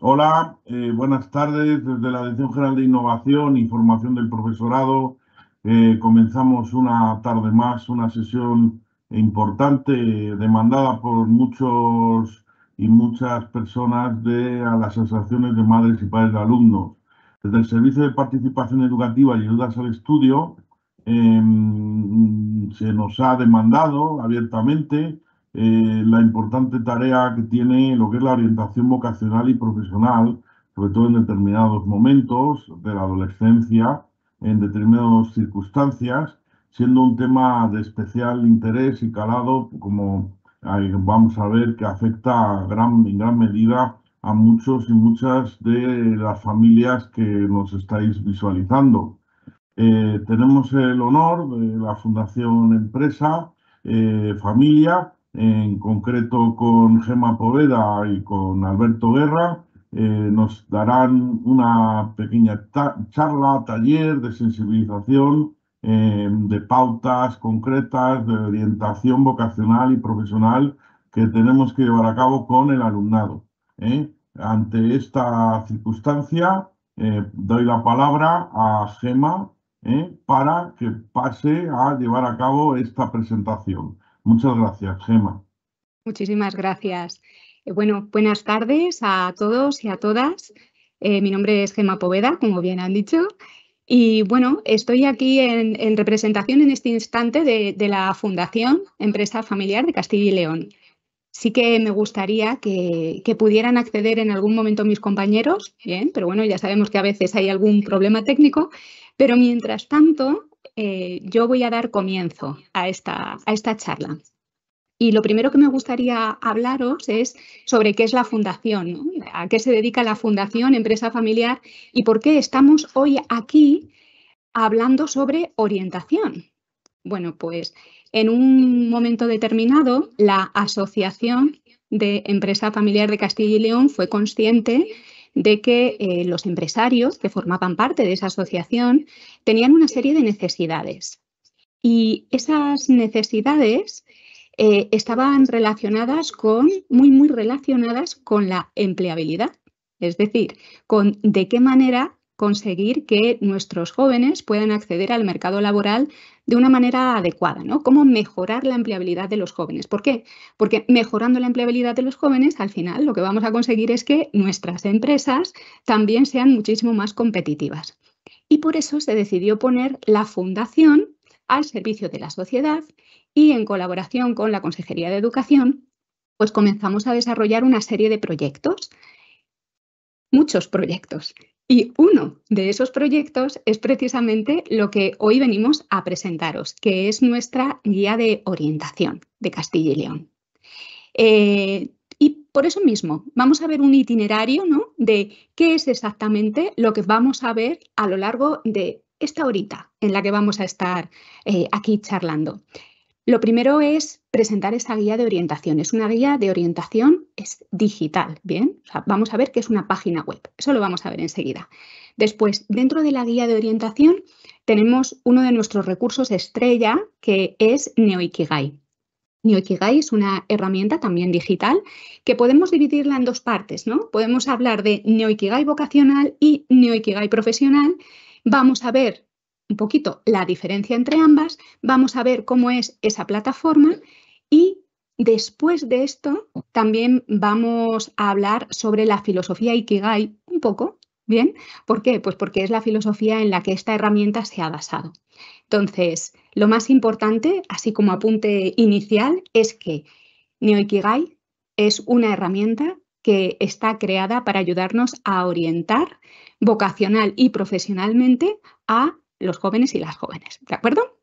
Hola, eh, buenas tardes. Desde la Dirección General de Innovación y Formación del Profesorado eh, comenzamos una tarde más, una sesión importante, demandada por muchos y muchas personas de las asociaciones de madres y padres de alumnos. Desde el Servicio de Participación Educativa y Ayudas al Estudio em, se nos ha demandado abiertamente eh, la importante tarea que tiene lo que es la orientación vocacional y profesional, sobre todo en determinados momentos de la adolescencia, en determinadas circunstancias, siendo un tema de especial interés y calado, como vamos a ver que afecta gran, en gran medida a muchos y muchas de las familias que nos estáis visualizando. Eh, tenemos el honor de la Fundación Empresa eh, Familia en concreto con Gema Poveda y con Alberto Guerra, eh, nos darán una pequeña charla, taller de sensibilización, eh, de pautas concretas, de orientación vocacional y profesional que tenemos que llevar a cabo con el alumnado. ¿eh? Ante esta circunstancia, doy la palabra a Gema para que pase a llevar a cabo esta presentación. Muchas gracias, Gema. Muchísimas gracias. Eh, bueno, buenas tardes a todos y a todas. Eh, mi nombre es Gema Poveda, como bien han dicho, y bueno, estoy aquí en, representación en este instante de, la Fundación Empresa Familiar de Castilla y León. Sí que me gustaría que, que, pudieran acceder en algún momento mis compañeros, bien, pero bueno, ya sabemos que a veces hay algún problema técnico, pero mientras tanto eh, yo voy a dar comienzo a esta, a esta charla. Y lo primero que me gustaría hablaros es sobre qué es la fundación, a qué se dedica la fundación Empresa Familiar y por qué estamos hoy aquí hablando sobre orientación. Bueno, pues en un momento determinado, la Asociación de Empresa Familiar de Castilla y León fue consciente de que eh, los empresarios que formaban parte de esa asociación tenían una serie de necesidades. Y esas necesidades eh, estaban relacionadas con, muy, muy relacionadas con la empleabilidad, es decir, con de qué manera conseguir que nuestros jóvenes puedan acceder al mercado laboral de una manera adecuada, ¿no? Cómo mejorar la empleabilidad de los jóvenes. ¿Por qué? Porque mejorando la empleabilidad de los jóvenes, al final lo que vamos a conseguir es que nuestras empresas también sean muchísimo más competitivas. Y por eso se decidió poner la fundación al servicio de la sociedad y en colaboración con la Consejería de Educación, pues comenzamos a desarrollar una serie de proyectos, muchos proyectos, y uno de esos proyectos es precisamente lo que hoy venimos a presentaros, que es nuestra guía de orientación de Castilla y León. Eh, y por eso mismo, vamos a ver un itinerario ¿no? de qué es exactamente lo que vamos a ver a lo largo de esta horita en la que vamos a estar eh, aquí charlando. Lo primero es presentar esa guía de orientación. Es una guía de orientación es digital, ¿bien? vamos a ver que es una página web. Eso lo vamos a ver enseguida. Después, dentro de la guía de orientación tenemos uno de nuestros recursos estrella que es NeoIkigai. NeoIkigai es una herramienta también digital que podemos dividirla en dos partes, ¿no? Podemos hablar de NeoIkigai vocacional y NeoIkigai profesional. Vamos a ver un poquito la diferencia entre ambas, vamos a ver cómo es esa plataforma y después de esto también vamos a hablar sobre la filosofía Ikigai un poco, ¿bien? ¿Por qué? Pues porque es la filosofía en la que esta herramienta se ha basado. Entonces, lo más importante, así como apunte inicial, es que NeoIkigai es una herramienta que está creada para ayudarnos a orientar vocacional y profesionalmente a los jóvenes y las jóvenes. ¿De acuerdo?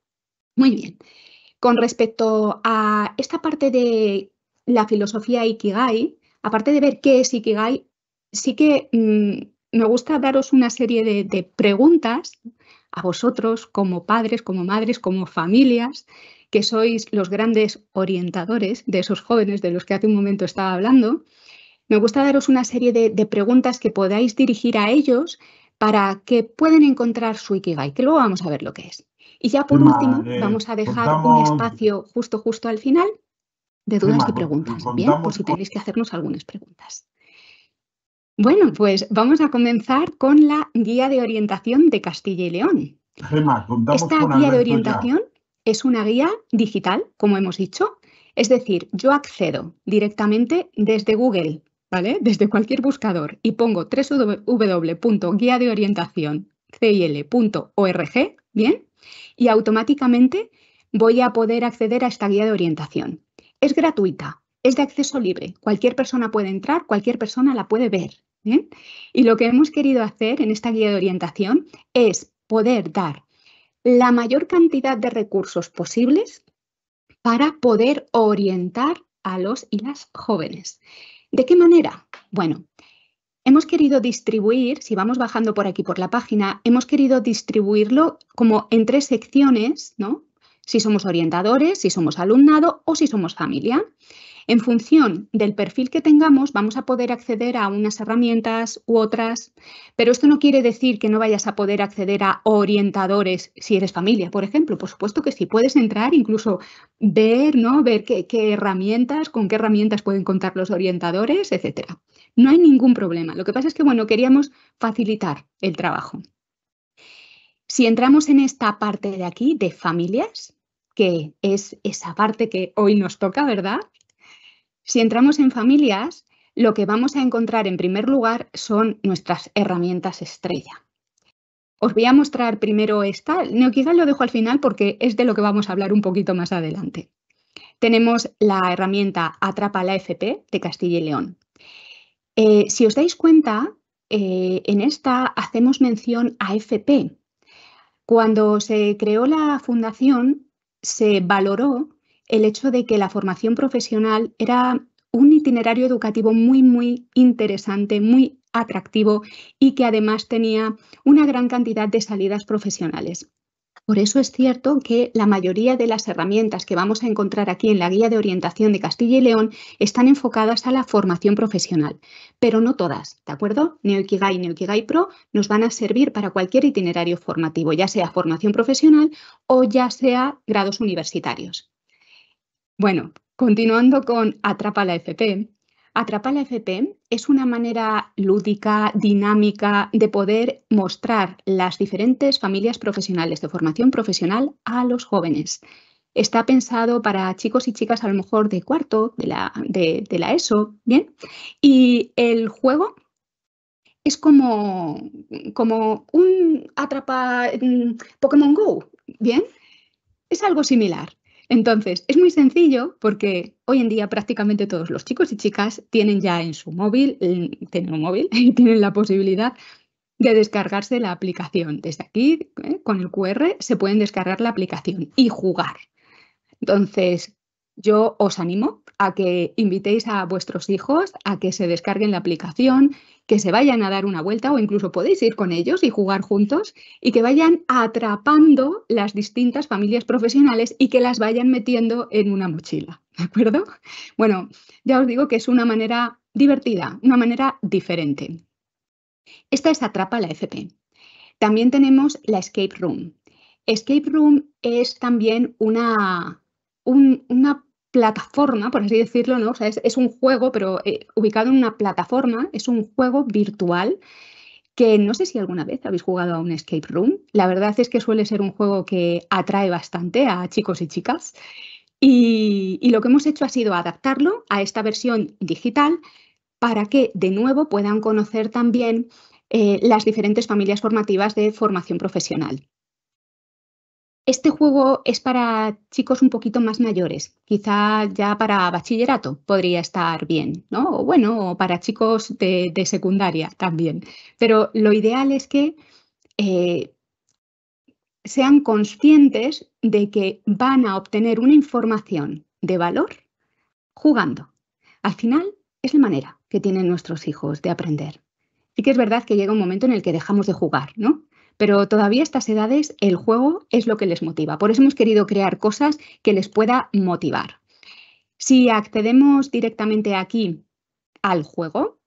Muy bien. Con respecto a esta parte de la filosofía Ikigai, aparte de ver qué es Ikigai, sí que mm, me gusta daros una serie de, preguntas a vosotros como padres, como madres, como familias, que sois los grandes orientadores de esos jóvenes de los que hace un momento estaba hablando. Me gusta daros una serie de preguntas que podáis dirigir a ellos para que puedan encontrar su Ikigai, que luego vamos a ver lo que es. Y ya por último, vamos a dejar un espacio justo, justo al final de dudas y preguntas, ¿bien? Por si tenéis que hacernos algunas preguntas. Bueno, pues vamos a comenzar con la guía de orientación de Castilla y León. Esta guía de orientación es una guía digital, como hemos dicho. Es decir, yo accedo directamente desde Google desde cualquier buscador y pongo www.guiadeorientacioncil.org, ¿bien? Y automáticamente voy a poder acceder a esta guía de orientación. Es gratuita, es de acceso libre. Cualquier persona puede entrar, cualquier persona la puede ver. Y lo que hemos querido hacer en esta guía de orientación es poder dar la mayor cantidad de recursos posibles para poder orientar a los y las jóvenes. ¿De qué manera? Bueno, hemos querido distribuir, si vamos bajando por aquí por la página, hemos querido distribuirlo como en tres secciones, ¿no? si somos orientadores, si somos alumnado o si somos familia. En función del perfil que tengamos, vamos a poder acceder a unas herramientas u otras, pero esto no quiere decir que no vayas a poder acceder a orientadores si eres familia, por ejemplo. Por supuesto que sí, puedes entrar, incluso ver, ¿no? Ver qué, herramientas, con qué herramientas pueden contar los orientadores, etcétera. No hay ningún problema. Lo que pasa es que, bueno, queríamos facilitar el trabajo. Si entramos en esta parte de aquí, de familias, que es esa parte que hoy nos toca, ¿verdad? Si entramos en familias, lo que vamos a encontrar en primer lugar son nuestras herramientas estrella. Os voy a mostrar primero esta, no, quizás lo dejo al final porque es de lo que vamos a hablar un poquito más adelante. Tenemos la herramienta Atrapa la FP de Castilla y León. Eh, si os dais cuenta, eh, en esta hacemos mención a FP. Cuando se creó la fundación, se valoró el hecho de que la formación profesional era un itinerario educativo muy, muy interesante, muy atractivo y que además tenía una gran cantidad de salidas profesionales. Por eso es cierto que la mayoría de las herramientas que vamos a encontrar aquí en la Guía de Orientación de Castilla y León están enfocadas a la formación profesional, pero no todas, ¿de acuerdo? NeoIkigai y NeoIkigai Pro nos van a servir para cualquier itinerario formativo, ya sea formación profesional o ya sea grados universitarios. Bueno, continuando con Atrapa la FP, Atrapa la FP es una manera lúdica, dinámica, de poder mostrar las diferentes familias profesionales de formación profesional a los jóvenes. Está pensado para chicos y chicas a lo mejor de cuarto, de la, la ESO, ¿bien? Y el juego es como, como un atrapa mm, Pokémon Go, ¿bien? Es algo similar. Entonces, es muy sencillo porque hoy en día prácticamente todos los chicos y chicas tienen ya en su móvil, tienen un móvil y tienen la posibilidad de descargarse la aplicación. Desde aquí, ¿eh? con el QR, se pueden descargar la aplicación y jugar. Entonces, yo os animo a que invitéis a vuestros hijos a que se descarguen la aplicación, que se vayan a dar una vuelta o incluso podéis ir con ellos y jugar juntos y que vayan atrapando las distintas familias profesionales y que las vayan metiendo en una mochila, ¿de acuerdo? Bueno, ya os digo que es una manera divertida, una manera diferente. Esta es Atrapa la FP. También tenemos la Escape Room. Escape Room es también una, una plataforma, por así decirlo, ¿no? es, un juego, pero eh, ubicado en una plataforma, es un juego virtual que no sé si alguna vez habéis jugado a un escape room. La verdad es que suele ser un juego que atrae bastante a chicos y chicas. Y, lo que hemos hecho ha sido adaptarlo a esta versión digital para que de nuevo puedan conocer también eh, las diferentes familias formativas de formación profesional. Este juego es para chicos un poquito más mayores, quizá ya para bachillerato podría estar bien, ¿no? O bueno, para chicos de, secundaria también. Pero lo ideal es que eh, sean conscientes de que van a obtener una información de valor jugando. Al final es la manera que tienen nuestros hijos de aprender. Y que es verdad que llega un momento en el que dejamos de jugar, ¿no? pero todavía a estas edades el juego es lo que les motiva. Por eso hemos querido crear cosas que les pueda motivar. Si accedemos directamente aquí al juego,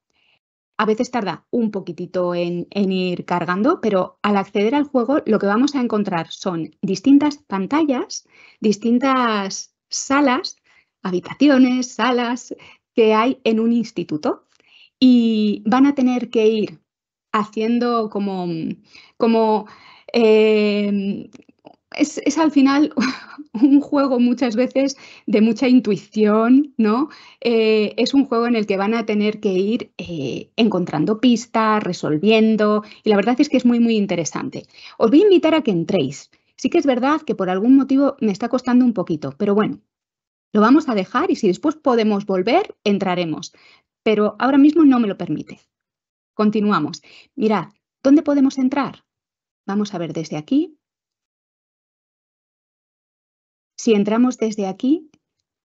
a veces tarda un poquitito en, en, ir cargando, pero al acceder al juego lo que vamos a encontrar son distintas pantallas, distintas salas, habitaciones, salas que hay en un instituto y van a tener que ir haciendo como, como eh, es, al final un juego muchas veces de mucha intuición, ¿no? Eh, es un juego en el que van a tener que ir eh, encontrando pistas, resolviendo, y la verdad es que es muy, muy interesante. Os voy a invitar a que entréis. Sí que es verdad que por algún motivo me está costando un poquito, pero bueno, lo vamos a dejar y si después podemos volver, entraremos. Pero ahora mismo no me lo permite. Continuamos. Mirad, ¿dónde podemos entrar? Vamos a ver desde aquí. Si entramos desde aquí,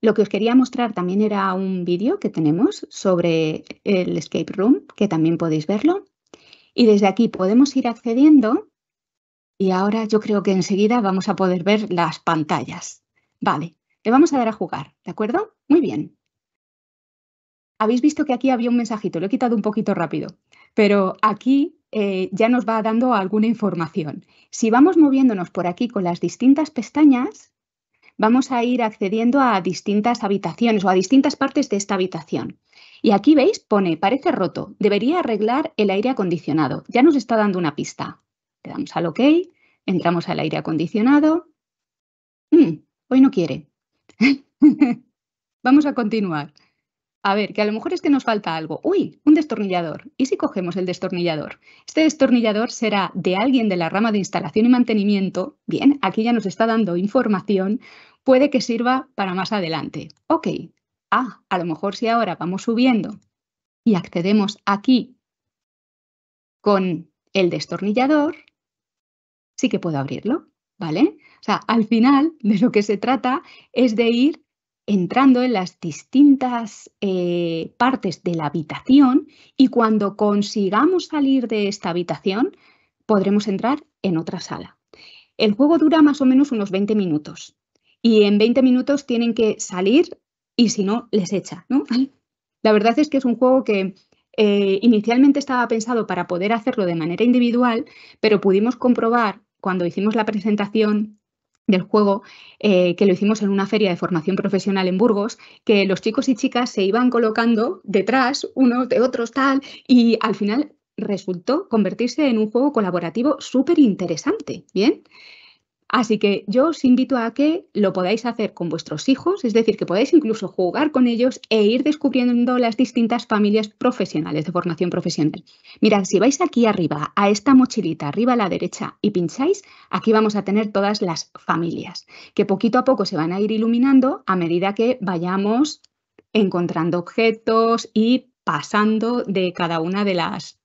lo que os quería mostrar también era un vídeo que tenemos sobre el escape room, que también podéis verlo. Y desde aquí podemos ir accediendo y ahora yo creo que enseguida vamos a poder ver las pantallas. Vale, le vamos a dar a jugar, ¿de acuerdo? Muy bien. Habéis visto que aquí había un mensajito, lo he quitado un poquito rápido pero aquí eh, ya nos va dando alguna información. Si vamos moviéndonos por aquí con las distintas pestañas, vamos a ir accediendo a distintas habitaciones o a distintas partes de esta habitación. Y aquí veis, pone, parece roto, debería arreglar el aire acondicionado. Ya nos está dando una pista. Le damos al OK, entramos al aire acondicionado. Mm, hoy no quiere. vamos a continuar a ver, que a lo mejor es que nos falta algo. Uy, un destornillador. ¿Y si cogemos el destornillador? Este destornillador será de alguien de la rama de instalación y mantenimiento. Bien, aquí ya nos está dando información. Puede que sirva para más adelante. Ok. Ah, a lo mejor si ahora vamos subiendo y accedemos aquí con el destornillador, sí que puedo abrirlo, ¿vale? O sea, al final de lo que se trata es de ir entrando en las distintas eh, partes de la habitación y cuando consigamos salir de esta habitación podremos entrar en otra sala. El juego dura más o menos unos 20 minutos y en 20 minutos tienen que salir y si no, les echa. ¿no? La verdad es que es un juego que eh, inicialmente estaba pensado para poder hacerlo de manera individual, pero pudimos comprobar cuando hicimos la presentación del juego, eh, que lo hicimos en una feria de formación profesional en Burgos, que los chicos y chicas se iban colocando detrás unos de otros tal, y al final resultó convertirse en un juego colaborativo súper interesante, ¿bien? Así que yo os invito a que lo podáis hacer con vuestros hijos, es decir, que podáis incluso jugar con ellos e ir descubriendo las distintas familias profesionales de formación profesional. Mirad, si vais aquí arriba, a esta mochilita arriba a la derecha y pincháis, aquí vamos a tener todas las familias, que poquito a poco se van a ir iluminando a medida que vayamos encontrando objetos y pasando de cada una de las,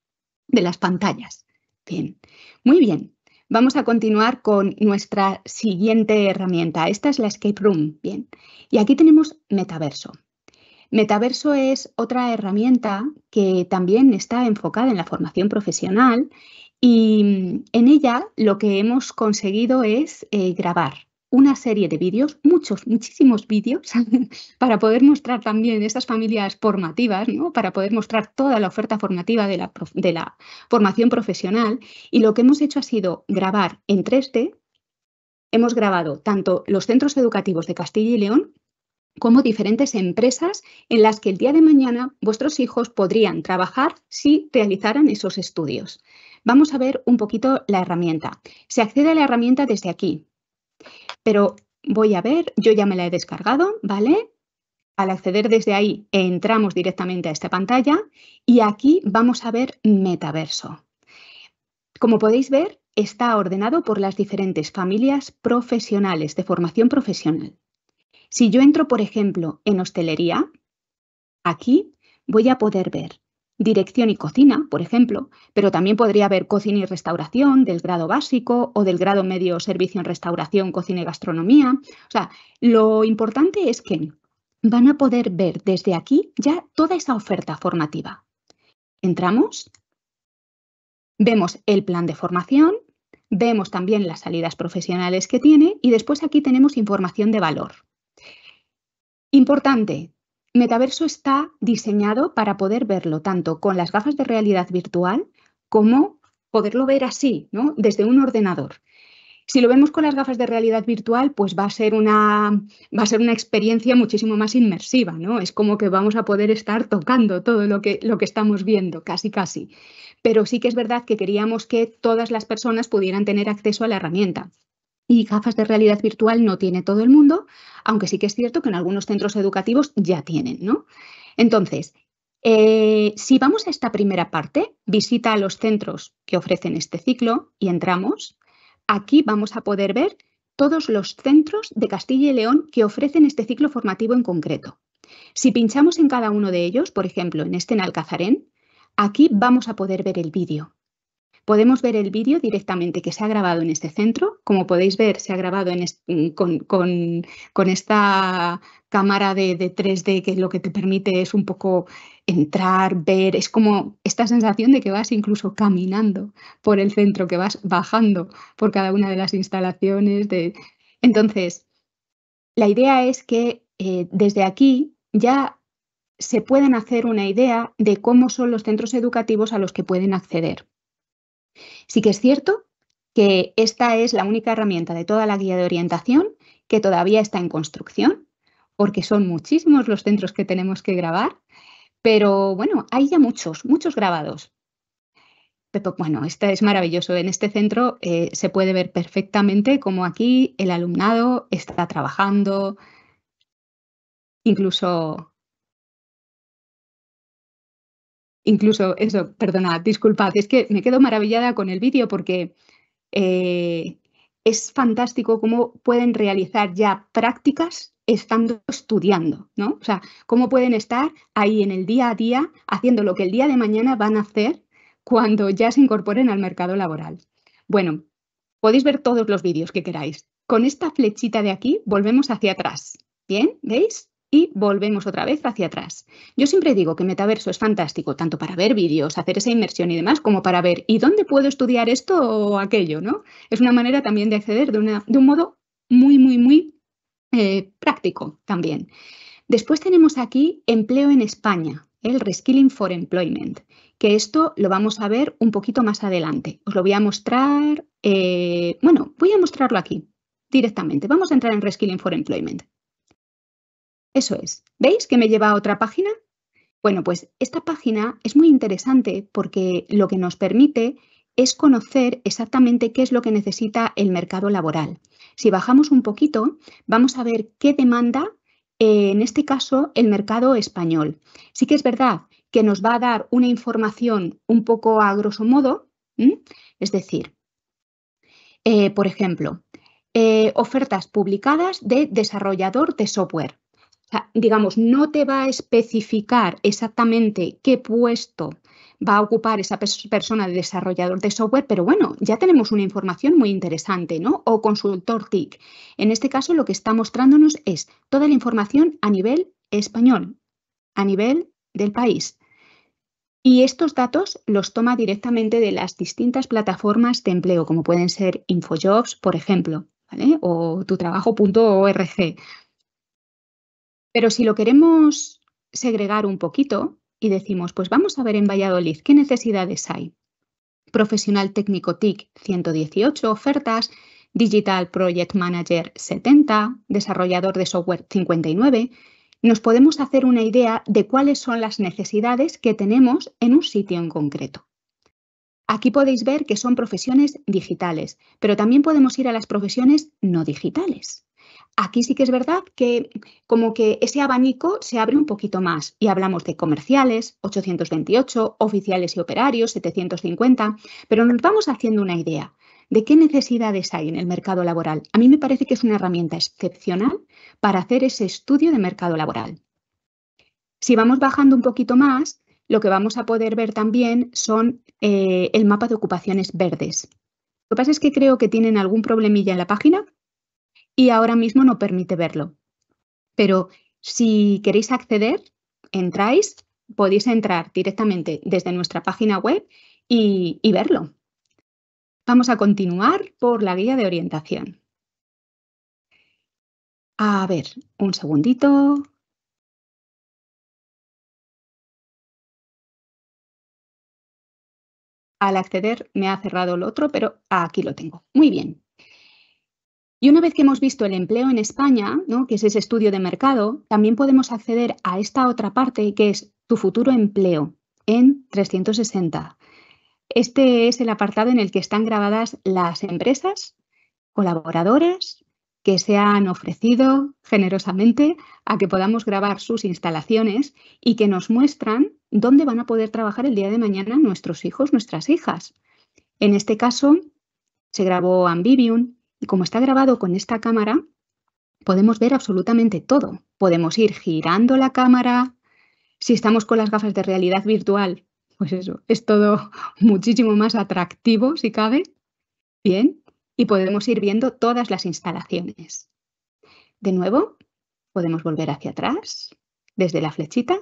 de las pantallas. Bien, muy bien. Vamos a continuar con nuestra siguiente herramienta. Esta es la Escape Room. Bien, y aquí tenemos Metaverso. Metaverso es otra herramienta que también está enfocada en la formación profesional y mm, en ella lo que hemos conseguido es eh, grabar una serie de vídeos, muchos, muchísimos vídeos, para poder mostrar también estas familias formativas, para poder mostrar toda la oferta formativa de la, de la formación profesional. Y lo que hemos hecho ha sido grabar en 3D, hemos grabado tanto los centros educativos de Castilla y León, como diferentes empresas en las que el día de mañana vuestros hijos podrían trabajar si realizaran esos estudios. Vamos a ver un poquito la herramienta. Se accede a la herramienta desde aquí, pero voy a ver, yo ya me la he descargado, ¿vale? Al acceder desde ahí entramos directamente a esta pantalla y aquí vamos a ver metaverso. Como podéis ver, está ordenado por las diferentes familias profesionales de formación profesional. Si yo entro, por ejemplo, en hostelería, aquí voy a poder ver dirección y cocina, por ejemplo, pero también podría haber cocina y restauración del grado básico o del grado medio servicio en restauración, cocina y gastronomía. O sea, lo importante es que van a poder ver desde aquí ya toda esa oferta formativa. Entramos, vemos el plan de formación, vemos también las salidas profesionales que tiene y después aquí tenemos información de valor. Importante, Metaverso está diseñado para poder verlo tanto con las gafas de realidad virtual como poderlo ver así, Desde un ordenador. Si lo vemos con las gafas de realidad virtual, pues va a ser una, va a ser una experiencia muchísimo más inmersiva, ¿no? Es como que vamos a poder estar tocando todo lo que, lo que estamos viendo, casi casi. Pero sí que es verdad que queríamos que todas las personas pudieran tener acceso a la herramienta. Y gafas de realidad virtual no tiene todo el mundo, aunque sí que es cierto que en algunos centros educativos ya tienen, ¿no? Entonces, eh, si vamos a esta primera parte, visita a los centros que ofrecen este ciclo y entramos, aquí vamos a poder ver todos los centros de Castilla y León que ofrecen este ciclo formativo en concreto. Si pinchamos en cada uno de ellos, por ejemplo, en este en Alcazarén, aquí vamos a poder ver el vídeo. Podemos ver el vídeo directamente que se ha grabado en este centro. Como podéis ver, se ha grabado mm, con, esta cámara de, 3D que lo que te permite es un poco entrar, ver. Es como esta sensación de que vas incluso caminando por el centro, que vas bajando por cada una de las instalaciones. Entonces, la idea es que eh, desde aquí ya se pueden hacer una idea de cómo son los centros educativos a los que pueden acceder. Sí que es cierto que esta es la única herramienta de toda la guía de orientación que todavía está en construcción, porque son muchísimos los centros que tenemos que grabar, pero bueno, hay ya muchos, muchos grabados. Pero, bueno, este es maravilloso. En este centro eh, se puede ver perfectamente cómo aquí el alumnado está trabajando, incluso incluso eso, perdonad, disculpad, es que me quedo maravillada con el vídeo porque eh, es fantástico cómo pueden realizar ya prácticas estando estudiando, ¿no? O sea, cómo pueden estar ahí en el día a día haciendo lo que el día de mañana van a hacer cuando ya se incorporen al mercado laboral. Bueno, podéis ver todos los vídeos que queráis. Con esta flechita de aquí volvemos hacia atrás. ¿Bien? ¿Veis? y volvemos otra vez hacia atrás. Yo siempre digo que metaverso es fantástico, tanto para ver vídeos, hacer esa inmersión y demás, como para ver ¿y dónde puedo estudiar esto o aquello? ¿no? Es una manera también de acceder de, una, de un modo muy, muy, muy eh, práctico también. Después tenemos aquí empleo en España, el Reskilling for Employment, que esto lo vamos a ver un poquito más adelante. Os lo voy a mostrar, eh, bueno, voy a mostrarlo aquí directamente. Vamos a entrar en Reskilling for Employment. Eso es. ¿Veis que me lleva a otra página? Bueno, pues esta página es muy interesante porque lo que nos permite es conocer exactamente qué es lo que necesita el mercado laboral. Si bajamos un poquito, vamos a ver qué demanda, eh, en este caso, el mercado español. Sí que es verdad que nos va a dar una información un poco a grosso modo, es decir, eh, por ejemplo, eh, ofertas publicadas de desarrollador de software digamos, no te va a especificar exactamente qué puesto va a ocupar esa persona de desarrollador de software, pero bueno, ya tenemos una información muy interesante, ¿no? O consultor TIC. En este caso, lo que está mostrándonos es toda la información a nivel español, a nivel del país. Y estos datos los toma directamente de las distintas plataformas de empleo, como pueden ser Infojobs, por ejemplo, ¿vale? o tutrabajo.org. Pero si lo queremos segregar un poquito y decimos, pues vamos a ver en Valladolid qué necesidades hay. Profesional técnico TIC 118 ofertas, Digital Project Manager 70, desarrollador de software 59, nos podemos hacer una idea de cuáles son las necesidades que tenemos en un sitio en concreto. Aquí podéis ver que son profesiones digitales, pero también podemos ir a las profesiones no digitales. Aquí sí que es verdad que como que ese abanico se abre un poquito más y hablamos de comerciales, 828, oficiales y operarios, 750, pero nos vamos haciendo una idea de qué necesidades hay en el mercado laboral. A mí me parece que es una herramienta excepcional para hacer ese estudio de mercado laboral. Si vamos bajando un poquito más, lo que vamos a poder ver también son eh, el mapa de ocupaciones verdes. Lo que pasa es que creo que tienen algún problemilla en la página y ahora mismo no permite verlo. Pero si queréis acceder, entráis, podéis entrar directamente desde nuestra página web y, verlo. Vamos a continuar por la guía de orientación. A ver, un segundito. Al acceder me ha cerrado el otro, pero aquí lo tengo. Muy bien. Y una vez que hemos visto el empleo en España, que es ese estudio de mercado, también podemos acceder a esta otra parte que es tu futuro empleo en 360. Este es el apartado en el que están grabadas las empresas colaboradoras que se han ofrecido generosamente a que podamos grabar sus instalaciones y que nos muestran dónde van a poder trabajar el día de mañana nuestros hijos, nuestras hijas. En este caso, se grabó Ambivium, y como está grabado con esta cámara, podemos ver absolutamente todo. Podemos ir girando la cámara. Si estamos con las gafas de realidad virtual, pues eso, es todo muchísimo más atractivo si cabe. Bien, y podemos ir viendo todas las instalaciones. De nuevo, podemos volver hacia atrás desde la flechita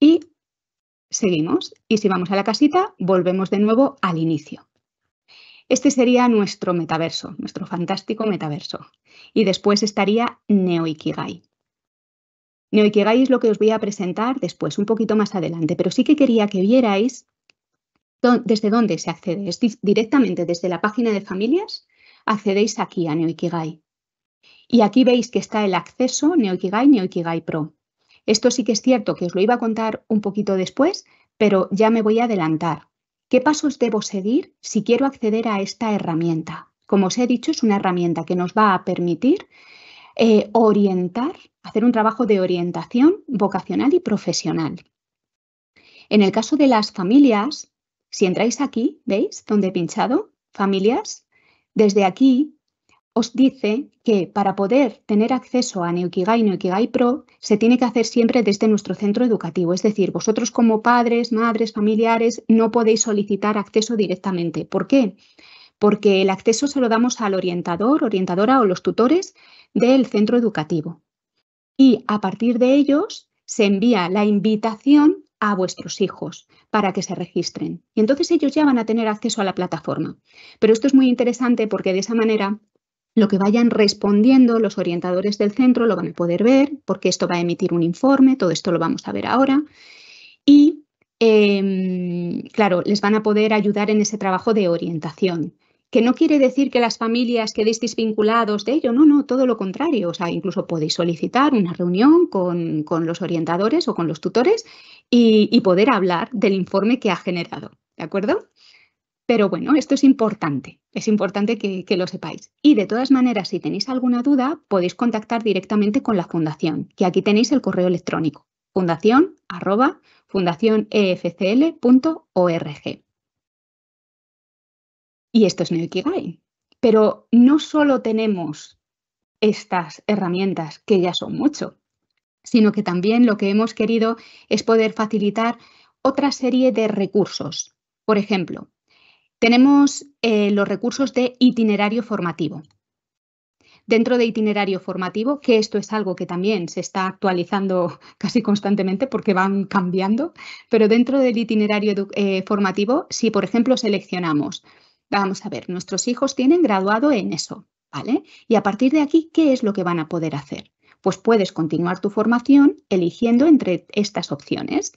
y seguimos. Y si vamos a la casita, volvemos de nuevo al inicio. Este sería nuestro metaverso, nuestro fantástico metaverso. Y después estaría NeoIkigai. NeoIkigai es lo que os voy a presentar después, un poquito más adelante, pero sí que quería que vierais desde dónde se accede. directamente desde la página de familias, accedéis aquí a NeoIkigai. Y aquí veis que está el acceso NeoIkigai, NeoIkigai Pro. Esto sí que es cierto que os lo iba a contar un poquito después, pero ya me voy a adelantar. ¿Qué pasos debo seguir si quiero acceder a esta herramienta? Como os he dicho, es una herramienta que nos va a permitir eh, orientar, hacer un trabajo de orientación vocacional y profesional. En el caso de las familias, si entráis aquí, ¿veis? Donde he pinchado, familias, desde aquí os dice que para poder tener acceso a Neokigai y Neokigai Pro se tiene que hacer siempre desde nuestro centro educativo. Es decir, vosotros como padres, madres, familiares no podéis solicitar acceso directamente. ¿Por qué? Porque el acceso se lo damos al orientador, orientadora o los tutores del centro educativo. Y a partir de ellos se envía la invitación a vuestros hijos para que se registren. Y entonces ellos ya van a tener acceso a la plataforma. Pero esto es muy interesante porque de esa manera lo que vayan respondiendo los orientadores del centro lo van a poder ver, porque esto va a emitir un informe, todo esto lo vamos a ver ahora. Y, em, claro, les van a poder ayudar en ese trabajo de orientación, que no quiere decir que las familias quedéis desvinculados de ello, no, no, todo lo contrario. O sea, incluso podéis solicitar una reunión con, los orientadores o con los tutores y poder hablar del informe que ha generado, ¿de acuerdo? Pero bueno, esto es importante. Es importante que, lo sepáis. Y de todas maneras, si tenéis alguna duda, podéis contactar directamente con la fundación, que aquí tenéis el correo electrónico, fundación e Y esto es Neokigai. Pero no solo tenemos estas herramientas, que ya son mucho, sino que también lo que hemos querido es poder facilitar otra serie de recursos. Por ejemplo, tenemos eh, los recursos de itinerario formativo. Dentro de itinerario formativo, que esto es algo que también se está actualizando casi constantemente porque van cambiando, pero dentro del itinerario eh, formativo, si por ejemplo seleccionamos, vamos a ver, nuestros hijos tienen graduado en eso, ¿vale? Y a partir de aquí, ¿qué es lo que van a poder hacer? pues puedes continuar tu formación eligiendo entre estas opciones.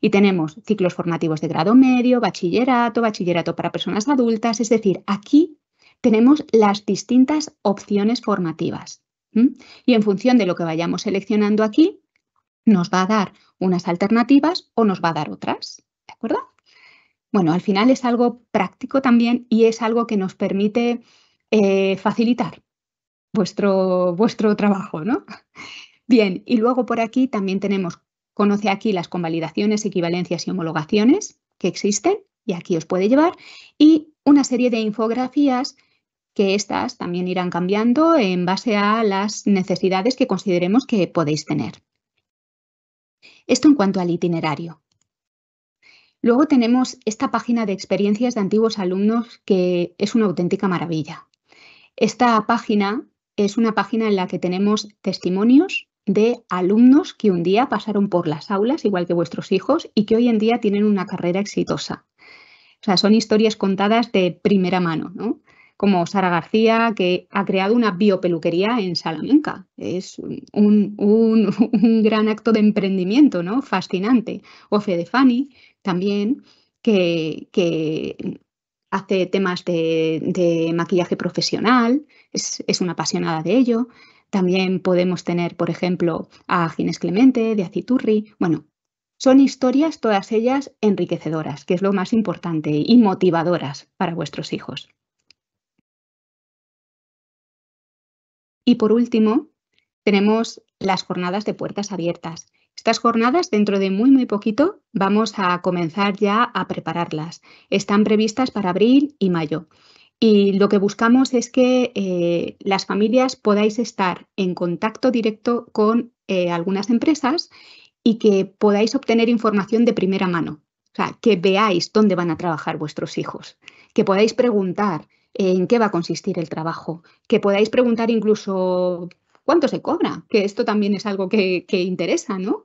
Y tenemos ciclos formativos de grado medio, bachillerato, bachillerato para personas adultas, es decir, aquí tenemos las distintas opciones formativas. Y en función de lo que vayamos seleccionando aquí, nos va a dar unas alternativas o nos va a dar otras. ¿De acuerdo? Bueno, al final es algo práctico también y es algo que nos permite eh, facilitar vuestro, vuestro trabajo, ¿no? Bien, y luego por aquí también tenemos, conoce aquí las convalidaciones, equivalencias y homologaciones que existen y aquí os puede llevar y una serie de infografías que estas también irán cambiando en base a las necesidades que consideremos que podéis tener. Esto en cuanto al itinerario. Luego tenemos esta página de experiencias de antiguos alumnos que es una auténtica maravilla. Esta página es una página en la que tenemos testimonios de alumnos que un día pasaron por las aulas, igual que vuestros hijos, y que hoy en día tienen una carrera exitosa. O sea, son historias contadas de primera mano, ¿no? Como Sara García, que ha creado una biopeluquería en Salamanca. Es un, gran acto de emprendimiento, ¿no? Fascinante. O Fedefani, también, que, que hace temas de, de maquillaje profesional, es, una apasionada de ello. También podemos tener, por ejemplo, a Gines Clemente, de Aciturri. Bueno, son historias todas ellas enriquecedoras, que es lo más importante, y motivadoras para vuestros hijos. Y por último, tenemos las jornadas de puertas abiertas. Estas jornadas, dentro de muy, muy poquito, vamos a comenzar ya a prepararlas. Están previstas para abril y mayo. Y lo que buscamos es que eh, las familias podáis estar en contacto directo con eh, algunas empresas y que podáis obtener información de primera mano. O sea, que veáis dónde van a trabajar vuestros hijos, que podáis preguntar eh, en qué va a consistir el trabajo, que podáis preguntar incluso cuánto se cobra, que esto también es algo que interesa, ¿no?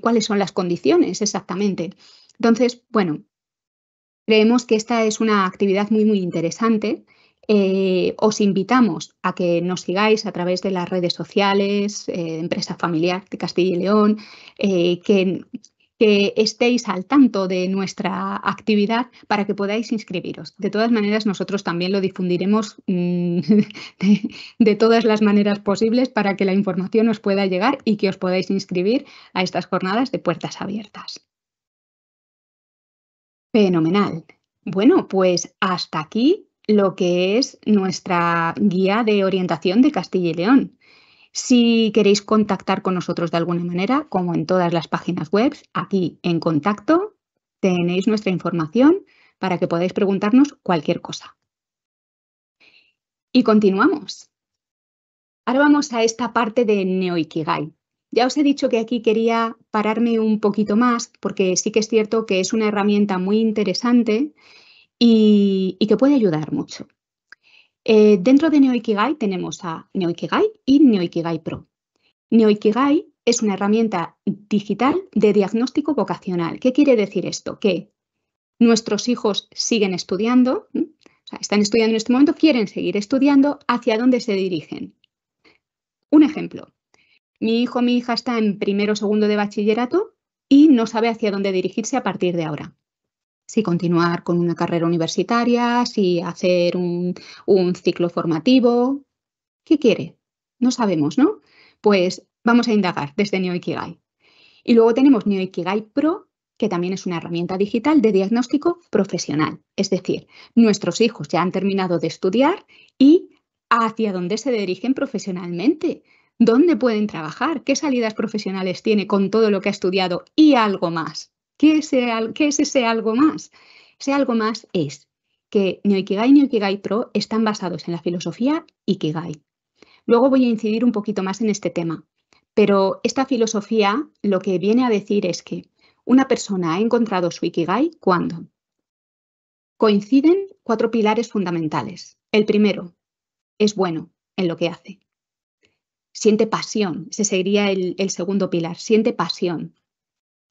cuáles son las condiciones exactamente. Entonces, bueno, Creemos que esta es una actividad muy, muy interesante. Eh, os invitamos a que nos sigáis a través de las redes sociales, eh, Empresa Familiar de Castilla y León, eh, que, estéis al tanto de nuestra actividad para que podáis inscribiros. De todas maneras, nosotros también lo difundiremos mm, de, de todas las maneras posibles para que la información os pueda llegar y que os podáis inscribir a estas jornadas de puertas abiertas. Fenomenal. Bueno, pues hasta aquí lo que es nuestra guía de orientación de Castilla y León. Si queréis contactar con nosotros de alguna manera, como en todas las páginas web, aquí en contacto tenéis nuestra información para que podáis preguntarnos cualquier cosa. Y continuamos. Ahora vamos a esta parte de NeoIkigai. Ya os he dicho que aquí quería pararme un poquito más porque sí que es cierto que es una herramienta muy interesante y, que puede ayudar mucho. Eh, dentro de NeoIkigai tenemos a NeoIkigai y NeoIkigai Pro. NeoIkigai es una herramienta digital de diagnóstico vocacional. ¿Qué quiere decir esto? Que nuestros hijos siguen estudiando, están estudiando en este momento, quieren seguir estudiando, ¿hacia dónde se dirigen? Un ejemplo, mi hijo o mi hija está en primero o segundo de bachillerato y no sabe hacia dónde dirigirse a partir de ahora. Si continuar con una carrera universitaria, si hacer un, ciclo formativo, ¿qué quiere? No sabemos, ¿no? Pues vamos a indagar desde NeoIkigai. Y luego tenemos NeoIkigai Pro, que también es una herramienta digital de diagnóstico profesional. Es decir, nuestros hijos ya han terminado de estudiar y hacia dónde se dirigen profesionalmente dónde pueden trabajar, qué salidas profesionales tiene con todo lo que ha estudiado y algo más. ¿Qué es, ese algo más? Ese algo más es que Neoikigai y Neoikigai Pro están basados en la filosofía Ikigai. Luego voy a incidir un poquito más en este tema, pero esta filosofía lo que viene a decir es que una persona ha encontrado su Ikigai cuando coinciden cuatro pilares fundamentales. El primero, es bueno en lo que hace siente pasión, ese sería el, segundo pilar, siente pasión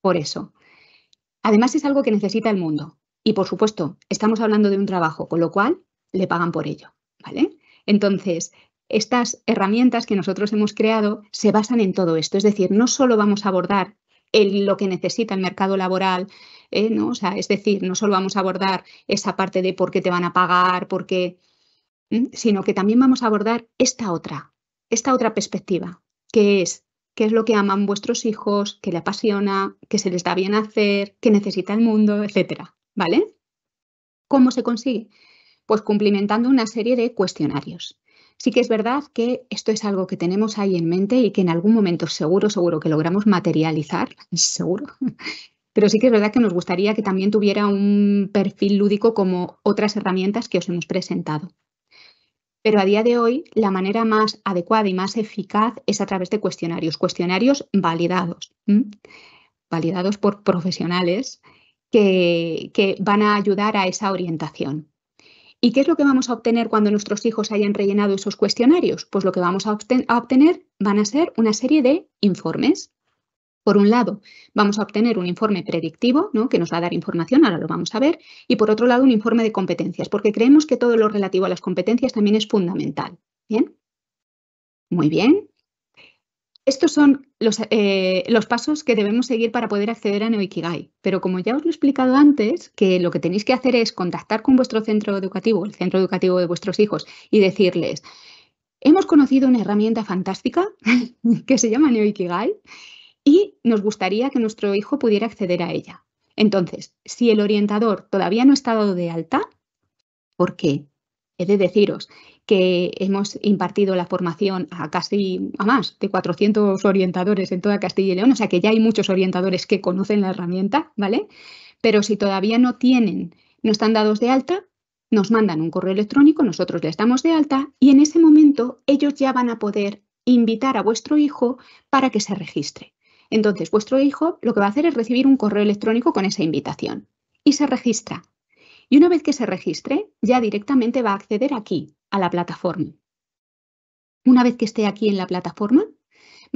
por eso. Además es algo que necesita el mundo y por supuesto estamos hablando de un trabajo, con lo cual le pagan por ello, ¿vale? Entonces, estas herramientas que nosotros hemos creado se basan en todo esto, es decir, no solo vamos a abordar lo que necesita el mercado laboral, ¿eh? ¿no? o sea, es decir, no solo vamos a abordar esa parte de por qué te van a pagar, por qué, sino que también vamos a abordar esta otra, esta otra perspectiva, que es qué es lo que aman vuestros hijos, qué le apasiona, qué se les da bien hacer, qué necesita el mundo, etcétera, ¿vale? ¿Cómo se consigue? Pues cumplimentando una serie de cuestionarios. Sí que es verdad que esto es algo que tenemos ahí en mente y que en algún momento seguro, seguro que logramos materializar, seguro. Pero sí que es verdad que nos gustaría que también tuviera un perfil lúdico como otras herramientas que os hemos presentado. Pero a día de hoy, la manera más adecuada y más eficaz es a través de cuestionarios, cuestionarios validados, validados por profesionales que, van a ayudar a esa orientación. ¿Y qué es lo que vamos a obtener cuando nuestros hijos hayan rellenado esos cuestionarios? Pues lo que vamos a obtener van a ser una serie de informes. Por un lado, vamos a obtener un informe predictivo, ¿no? que nos va a dar información, ahora lo vamos a ver, y por otro lado, un informe de competencias, porque creemos que todo lo relativo a las competencias también es fundamental. ¿Bien? Muy bien. Estos son los, eh, los pasos que debemos seguir para poder acceder a Neoikigai. Pero como ya os lo he explicado antes, que lo que tenéis que hacer es contactar con vuestro centro educativo, el centro educativo de vuestros hijos, y decirles, hemos conocido una herramienta fantástica que se llama NeoIkigai y nos gustaría que nuestro hijo pudiera acceder a ella. Entonces, si el orientador todavía no está dado de alta, ¿por qué? He de deciros que hemos impartido la formación a casi, a más de 400 orientadores en toda Castilla y León, o sea que ya hay muchos orientadores que conocen la herramienta, ¿vale? Pero si todavía no tienen, no están dados de alta, nos mandan un correo electrónico, nosotros le estamos de alta y en ese momento ellos ya van a poder invitar a vuestro hijo para que se registre. Entonces, vuestro hijo lo que va a hacer es recibir un correo electrónico con esa invitación y se registra. Y una vez que se registre, ya directamente va a acceder aquí, a la plataforma. Una vez que esté aquí en la plataforma,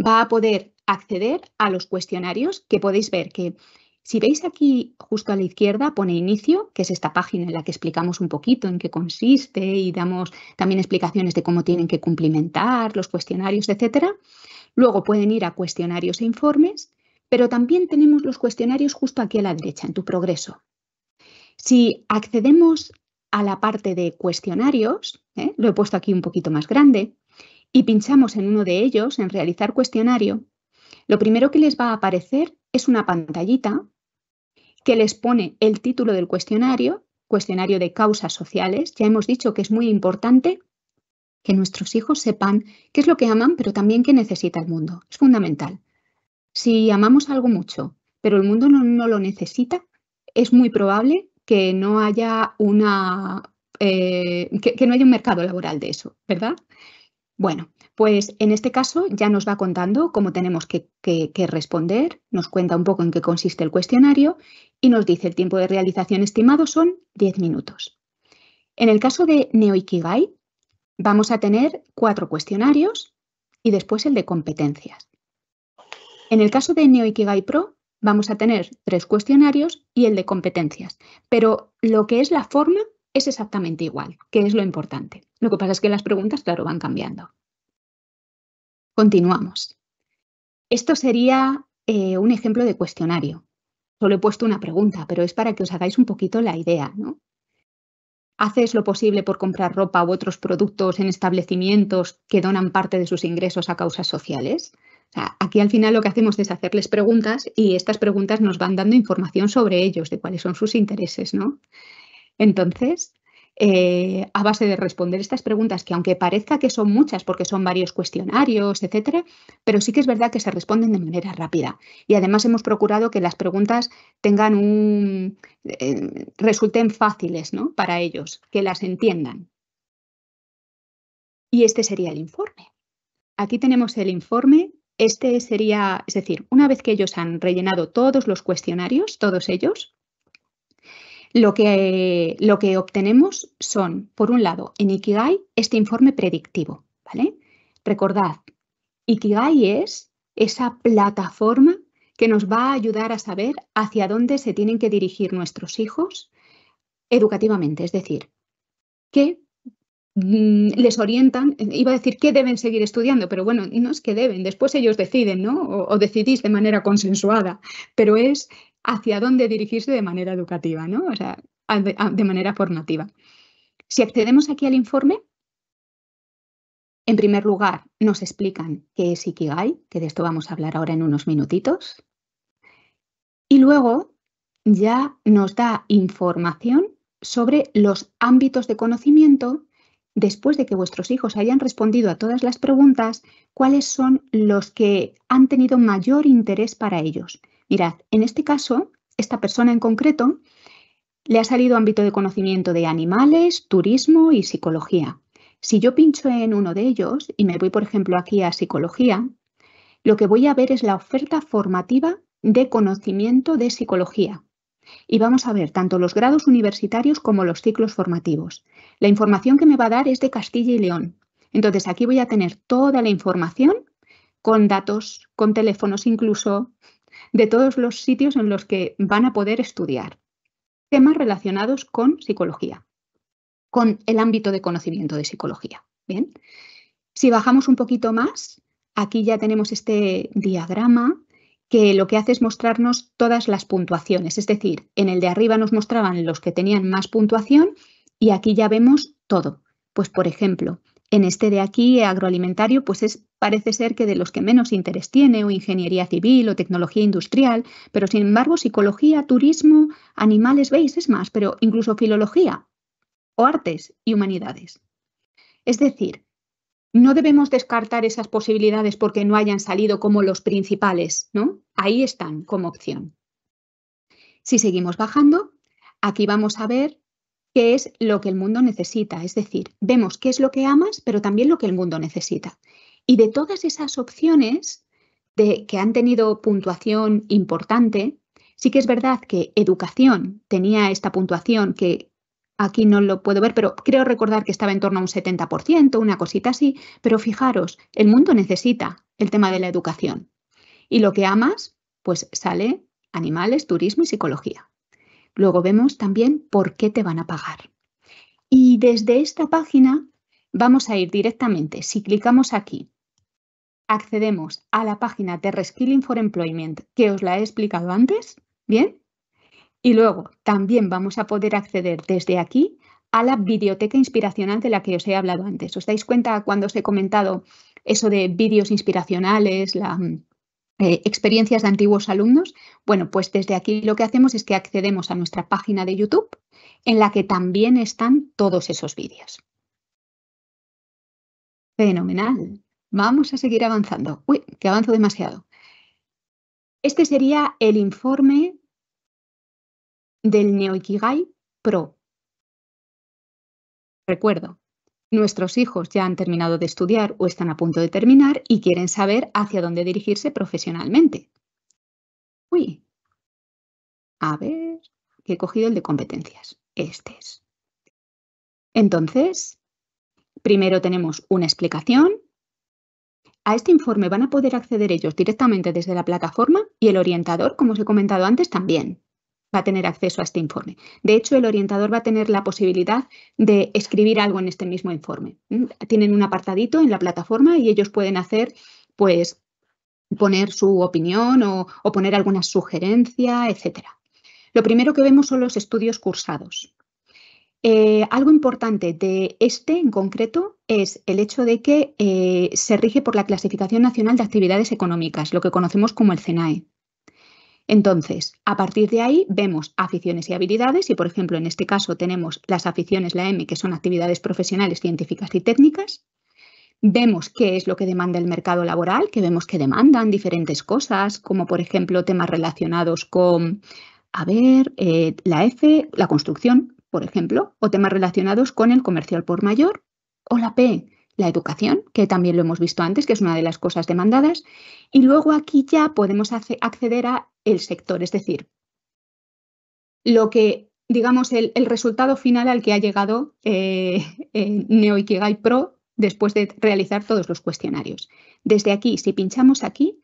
va a poder acceder a los cuestionarios que podéis ver que si veis aquí justo a la izquierda pone inicio, que es esta página en la que explicamos un poquito en qué consiste y damos también explicaciones de cómo tienen que cumplimentar los cuestionarios, etcétera. Luego pueden ir a cuestionarios e informes, pero también tenemos los cuestionarios justo aquí a la derecha, en tu progreso. Si accedemos a la parte de cuestionarios, ¿eh? lo he puesto aquí un poquito más grande, y pinchamos en uno de ellos, en realizar cuestionario, lo primero que les va a aparecer es una pantallita que les pone el título del cuestionario, cuestionario de causas sociales. Ya hemos dicho que es muy importante que nuestros hijos sepan qué es lo que aman, pero también qué necesita el mundo. Es fundamental. Si amamos algo mucho, pero el mundo no, lo necesita, es muy probable que no haya una eh, que, no haya un mercado laboral de eso, ¿verdad? Bueno, pues en este caso ya nos va contando cómo tenemos que, responder, nos cuenta un poco en qué consiste el cuestionario y nos dice el tiempo de realización estimado son 10 minutos. En el caso de Neo Vamos a tener cuatro cuestionarios y después el de competencias. En el caso de Neo Pro, vamos a tener tres cuestionarios y el de competencias, pero lo que es la forma es exactamente igual, que es lo importante. Lo que pasa es que las preguntas, claro, van cambiando. Continuamos. Esto sería eh, un ejemplo de cuestionario. Solo he puesto una pregunta, pero es para que os hagáis un poquito la idea. ¿no? ¿Haces lo posible por comprar ropa u otros productos en establecimientos que donan parte de sus ingresos a causas sociales? O sea, aquí al final lo que hacemos es hacerles preguntas y estas preguntas nos van dando información sobre ellos, de cuáles son sus intereses, ¿no? Entonces, eh, a base de responder estas preguntas, que aunque parezca que son muchas porque son varios cuestionarios, etcétera, pero sí que es verdad que se responden de manera rápida. Y además hemos procurado que las preguntas tengan un. Eh, resulten fáciles ¿no? para ellos, que las entiendan. Y este sería el informe. Aquí tenemos el informe este sería, es decir, una vez que ellos han rellenado todos los cuestionarios, todos ellos, lo que, lo que obtenemos son, por un lado, en Ikigai, este informe predictivo. ¿vale? Recordad, Ikigai es esa plataforma que nos va a ayudar a saber hacia dónde se tienen que dirigir nuestros hijos educativamente, es decir, que mm, les orientan, iba a decir que deben seguir estudiando, pero bueno, no es que deben, después ellos deciden, ¿no? o decidís de manera consensuada, pero es hacia dónde dirigirse de manera educativa, ¿no? O sea, de manera formativa. Si accedemos aquí al informe, en primer lugar, nos explican qué es Ikigai, que de esto vamos a hablar ahora en unos minutitos. Y luego ya nos da información sobre los ámbitos de conocimiento después de que vuestros hijos hayan respondido a todas las preguntas, cuáles son los que han tenido mayor interés para ellos. Mirad, en este caso, esta persona en concreto le ha salido ámbito de conocimiento de animales, turismo y psicología. Si yo pincho en uno de ellos y me voy, por ejemplo, aquí a psicología, lo que voy a ver es la oferta formativa de conocimiento de psicología. Y vamos a ver tanto los grados universitarios como los ciclos formativos. La información que me va a dar es de Castilla y León. Entonces aquí voy a tener toda la información con datos, con teléfonos incluso, de todos los sitios en los que van a poder estudiar. Temas relacionados con psicología, con el ámbito de conocimiento de psicología. Bien, si bajamos un poquito más, aquí ya tenemos este diagrama que lo que hace es mostrarnos todas las puntuaciones. Es decir, en el de arriba nos mostraban los que tenían más puntuación y aquí ya vemos todo. Pues, por ejemplo, en este de aquí, agroalimentario, pues es, parece ser que de los que menos interés tiene, o ingeniería civil, o tecnología industrial, pero sin embargo, psicología, turismo, animales, veis, es más, pero incluso filología, o artes y humanidades. Es decir, no debemos descartar esas posibilidades porque no hayan salido como los principales, ¿no? Ahí están como opción. Si seguimos bajando, aquí vamos a ver qué es lo que el mundo necesita, es decir, vemos qué es lo que amas, pero también lo que el mundo necesita. Y de todas esas opciones de, que han tenido puntuación importante, sí que es verdad que educación tenía esta puntuación que Aquí no lo puedo ver, pero creo recordar que estaba en torno a un 70%, una cosita así. Pero fijaros, el mundo necesita el tema de la educación. Y lo que amas, pues sale animales, turismo y psicología. Luego vemos también por qué te van a pagar. Y desde esta página vamos a ir directamente, si clicamos aquí, accedemos a la página de Reskilling for Employment que os la he explicado antes, ¿bien? Y luego también vamos a poder acceder desde aquí a la biblioteca inspiracional de la que os he hablado antes. ¿Os dais cuenta cuando os he comentado eso de vídeos inspiracionales, la, mm, eh, experiencias de antiguos alumnos? Bueno, pues desde aquí lo que hacemos es que accedemos a nuestra página de YouTube en la que también están todos esos vídeos. Fenomenal. Vamos a seguir avanzando. Uy, que avanzo demasiado. Este sería el informe del NeoIkigai Pro. Recuerdo, nuestros hijos ya han terminado de estudiar o están a punto de terminar y quieren saber hacia dónde dirigirse profesionalmente. Uy, a ver, que he cogido el de competencias. Este es. Entonces, primero tenemos una explicación. A este informe van a poder acceder ellos directamente desde la plataforma y el orientador, como os he comentado antes, también va a tener acceso a este informe. De hecho, el orientador va a tener la posibilidad de escribir algo en este mismo informe. ¿Mm? Tienen un apartadito en la plataforma y ellos pueden hacer, pues, poner su opinión o, poner alguna sugerencia, etcétera. Lo primero que vemos son los estudios cursados. Eh, algo importante de este en concreto es el hecho de que eh, se rige por la Clasificación Nacional de Actividades Económicas, lo que conocemos como el CENAE. Entonces, a partir de ahí vemos aficiones y habilidades y, por ejemplo, en este caso tenemos las aficiones, la M, que son actividades profesionales, científicas y técnicas. Vemos qué es lo que demanda el mercado laboral, que vemos que demandan diferentes cosas, como por ejemplo temas relacionados con, a ver, eh, la F, la construcción, por ejemplo, o temas relacionados con el comercial por mayor, o la P, la educación, que también lo hemos visto antes, que es una de las cosas demandadas, y luego aquí ya podemos acceder a el sector, es decir, lo que, digamos, el, resultado final al que ha llegado eh, eh Pro después de realizar todos los cuestionarios. Desde aquí, si pinchamos aquí,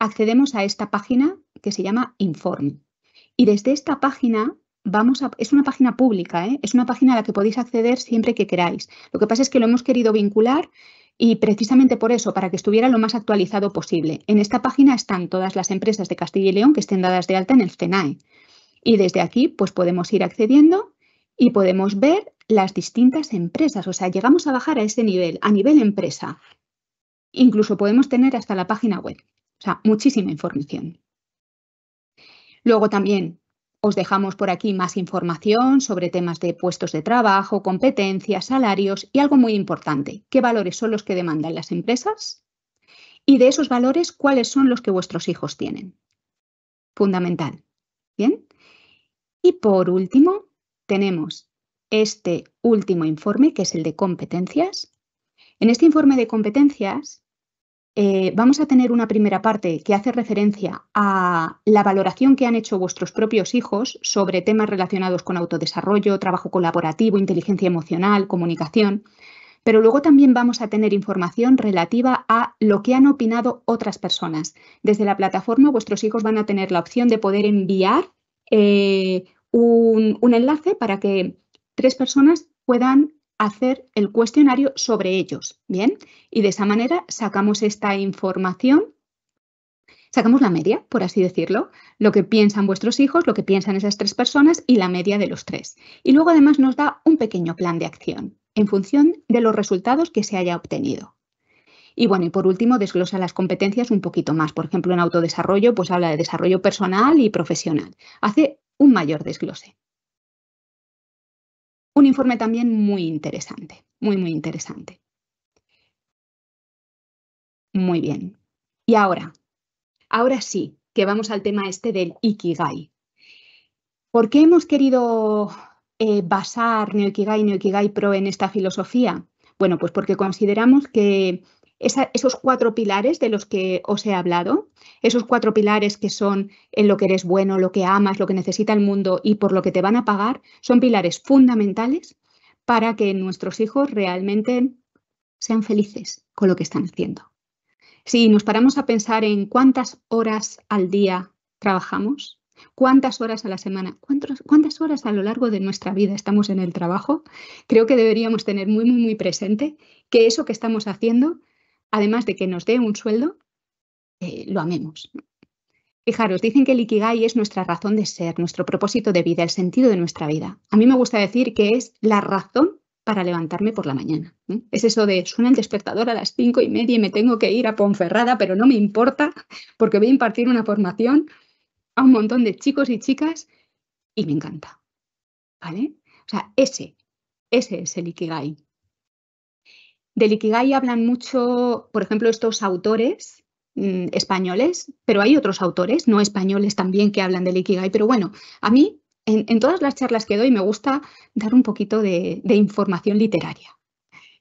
accedemos a esta página que se llama Inform. Y desde esta página es una página pública, ¿eh? es una página a la que podéis acceder siempre que queráis. Lo que pasa es que lo hemos querido vincular y precisamente por eso, para que estuviera lo más actualizado posible. En esta página están todas las empresas de Castilla y León que estén dadas de alta en el FENAE. Y desde aquí pues podemos ir accediendo y podemos ver las distintas empresas. O sea, llegamos a bajar a ese nivel, a nivel empresa. Incluso podemos tener hasta la página web. O sea, muchísima información. Luego también os dejamos por aquí más información sobre temas de puestos de trabajo, competencias, salarios y algo muy importante, ¿qué valores son los que demandan las empresas? Y de esos valores, ¿cuáles son los que vuestros hijos tienen? Fundamental. ¿Bien? Y por último, tenemos este último informe, que es el de competencias. En este informe de competencias eh, vamos a tener una primera parte que hace referencia a la valoración que han hecho vuestros propios hijos sobre temas relacionados con autodesarrollo, trabajo colaborativo, inteligencia emocional, comunicación, pero luego también vamos a tener información relativa a lo que han opinado otras personas. Desde la plataforma vuestros hijos van a tener la opción de poder enviar eh, un, un enlace para que tres personas puedan hacer el cuestionario sobre ellos, ¿bien? Y de esa manera sacamos esta información, sacamos la media, por así decirlo, lo que piensan vuestros hijos, lo que piensan esas tres personas y la media de los tres. Y luego además nos da un pequeño plan de acción en función de los resultados que se haya obtenido. Y bueno, y por último, desglosa las competencias un poquito más. Por ejemplo, en autodesarrollo, pues habla de desarrollo personal y profesional. Hace un mayor desglose. Un informe también muy interesante, muy, muy interesante. Muy bien. Y ahora, ahora sí, que vamos al tema este del Ikigai. ¿Por qué hemos querido eh, basar Neo Ikigai Neo Ikigai Pro en esta filosofía? Bueno, pues porque consideramos que esos cuatro pilares de los que os he hablado, esos cuatro pilares que son en lo que eres bueno, lo que amas, lo que necesita el mundo y por lo que te van a pagar, son pilares fundamentales para que nuestros hijos realmente sean felices con lo que están haciendo. Si nos paramos a pensar en cuántas horas al día trabajamos, cuántas horas a la semana, cuántas horas a lo largo de nuestra vida estamos en el trabajo, creo que deberíamos tener muy, muy, muy presente que eso que estamos haciendo además de que nos dé un sueldo, eh, lo amemos. Fijaros, dicen que el Ikigai es nuestra razón de ser, nuestro propósito de vida, el sentido de nuestra vida. A mí me gusta decir que es la razón para levantarme por la mañana. Es eso de suena el despertador a las cinco y media y me tengo que ir a Ponferrada, pero no me importa porque voy a impartir una formación a un montón de chicos y chicas y me encanta. ¿Vale? O sea, ese, ese es el Ikigai. Del Ikigai hablan mucho, por ejemplo, estos autores mm, españoles, pero hay otros autores no españoles también que hablan del Ikigai. Pero bueno, a mí en, todas las charlas que doy me gusta dar un poquito de, de información literaria.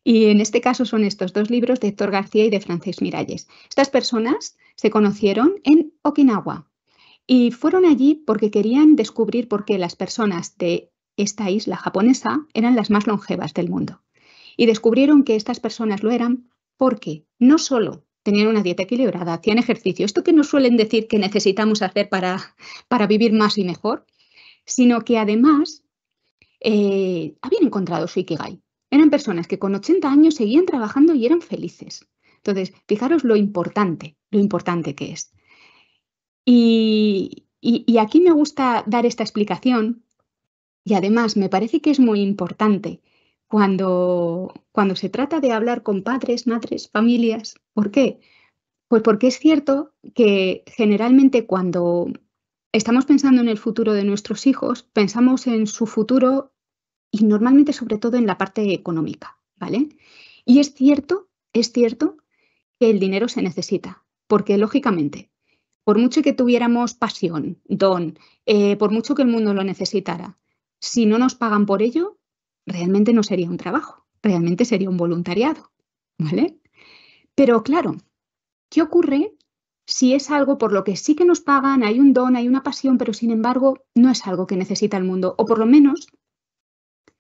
Y en este caso son estos dos libros de Héctor García y de Francis Miralles. Estas personas se conocieron en Okinawa y fueron allí porque querían descubrir por qué las personas de esta isla japonesa eran las más longevas del mundo y descubrieron que estas personas lo eran porque no solo tenían una dieta equilibrada, hacían ejercicio, esto que nos suelen decir que necesitamos hacer para, para vivir más y mejor, sino que además eh, habían encontrado su ikigai. Eran personas que con 80 años seguían trabajando y eran felices. Entonces, fijaros lo importante, lo importante que es. Y, y aquí me gusta dar esta explicación y además me parece que es muy importante cuando, cuando se trata de hablar con padres, madres, familias. ¿Por qué? Pues porque es cierto que generalmente cuando estamos pensando en el futuro de nuestros hijos, pensamos en su futuro y normalmente sobre todo en la parte económica, ¿vale? Y es cierto, es cierto que el dinero se necesita, porque lógicamente, por mucho que tuviéramos pasión, don, eh, por mucho que el mundo lo necesitara, si no nos pagan por ello, realmente no sería un trabajo, realmente sería un voluntariado, ¿vale? Pero claro, ¿qué ocurre si es algo por lo que sí que nos pagan, hay un don, hay una pasión, pero sin embargo no es algo que necesita el mundo? O por lo menos,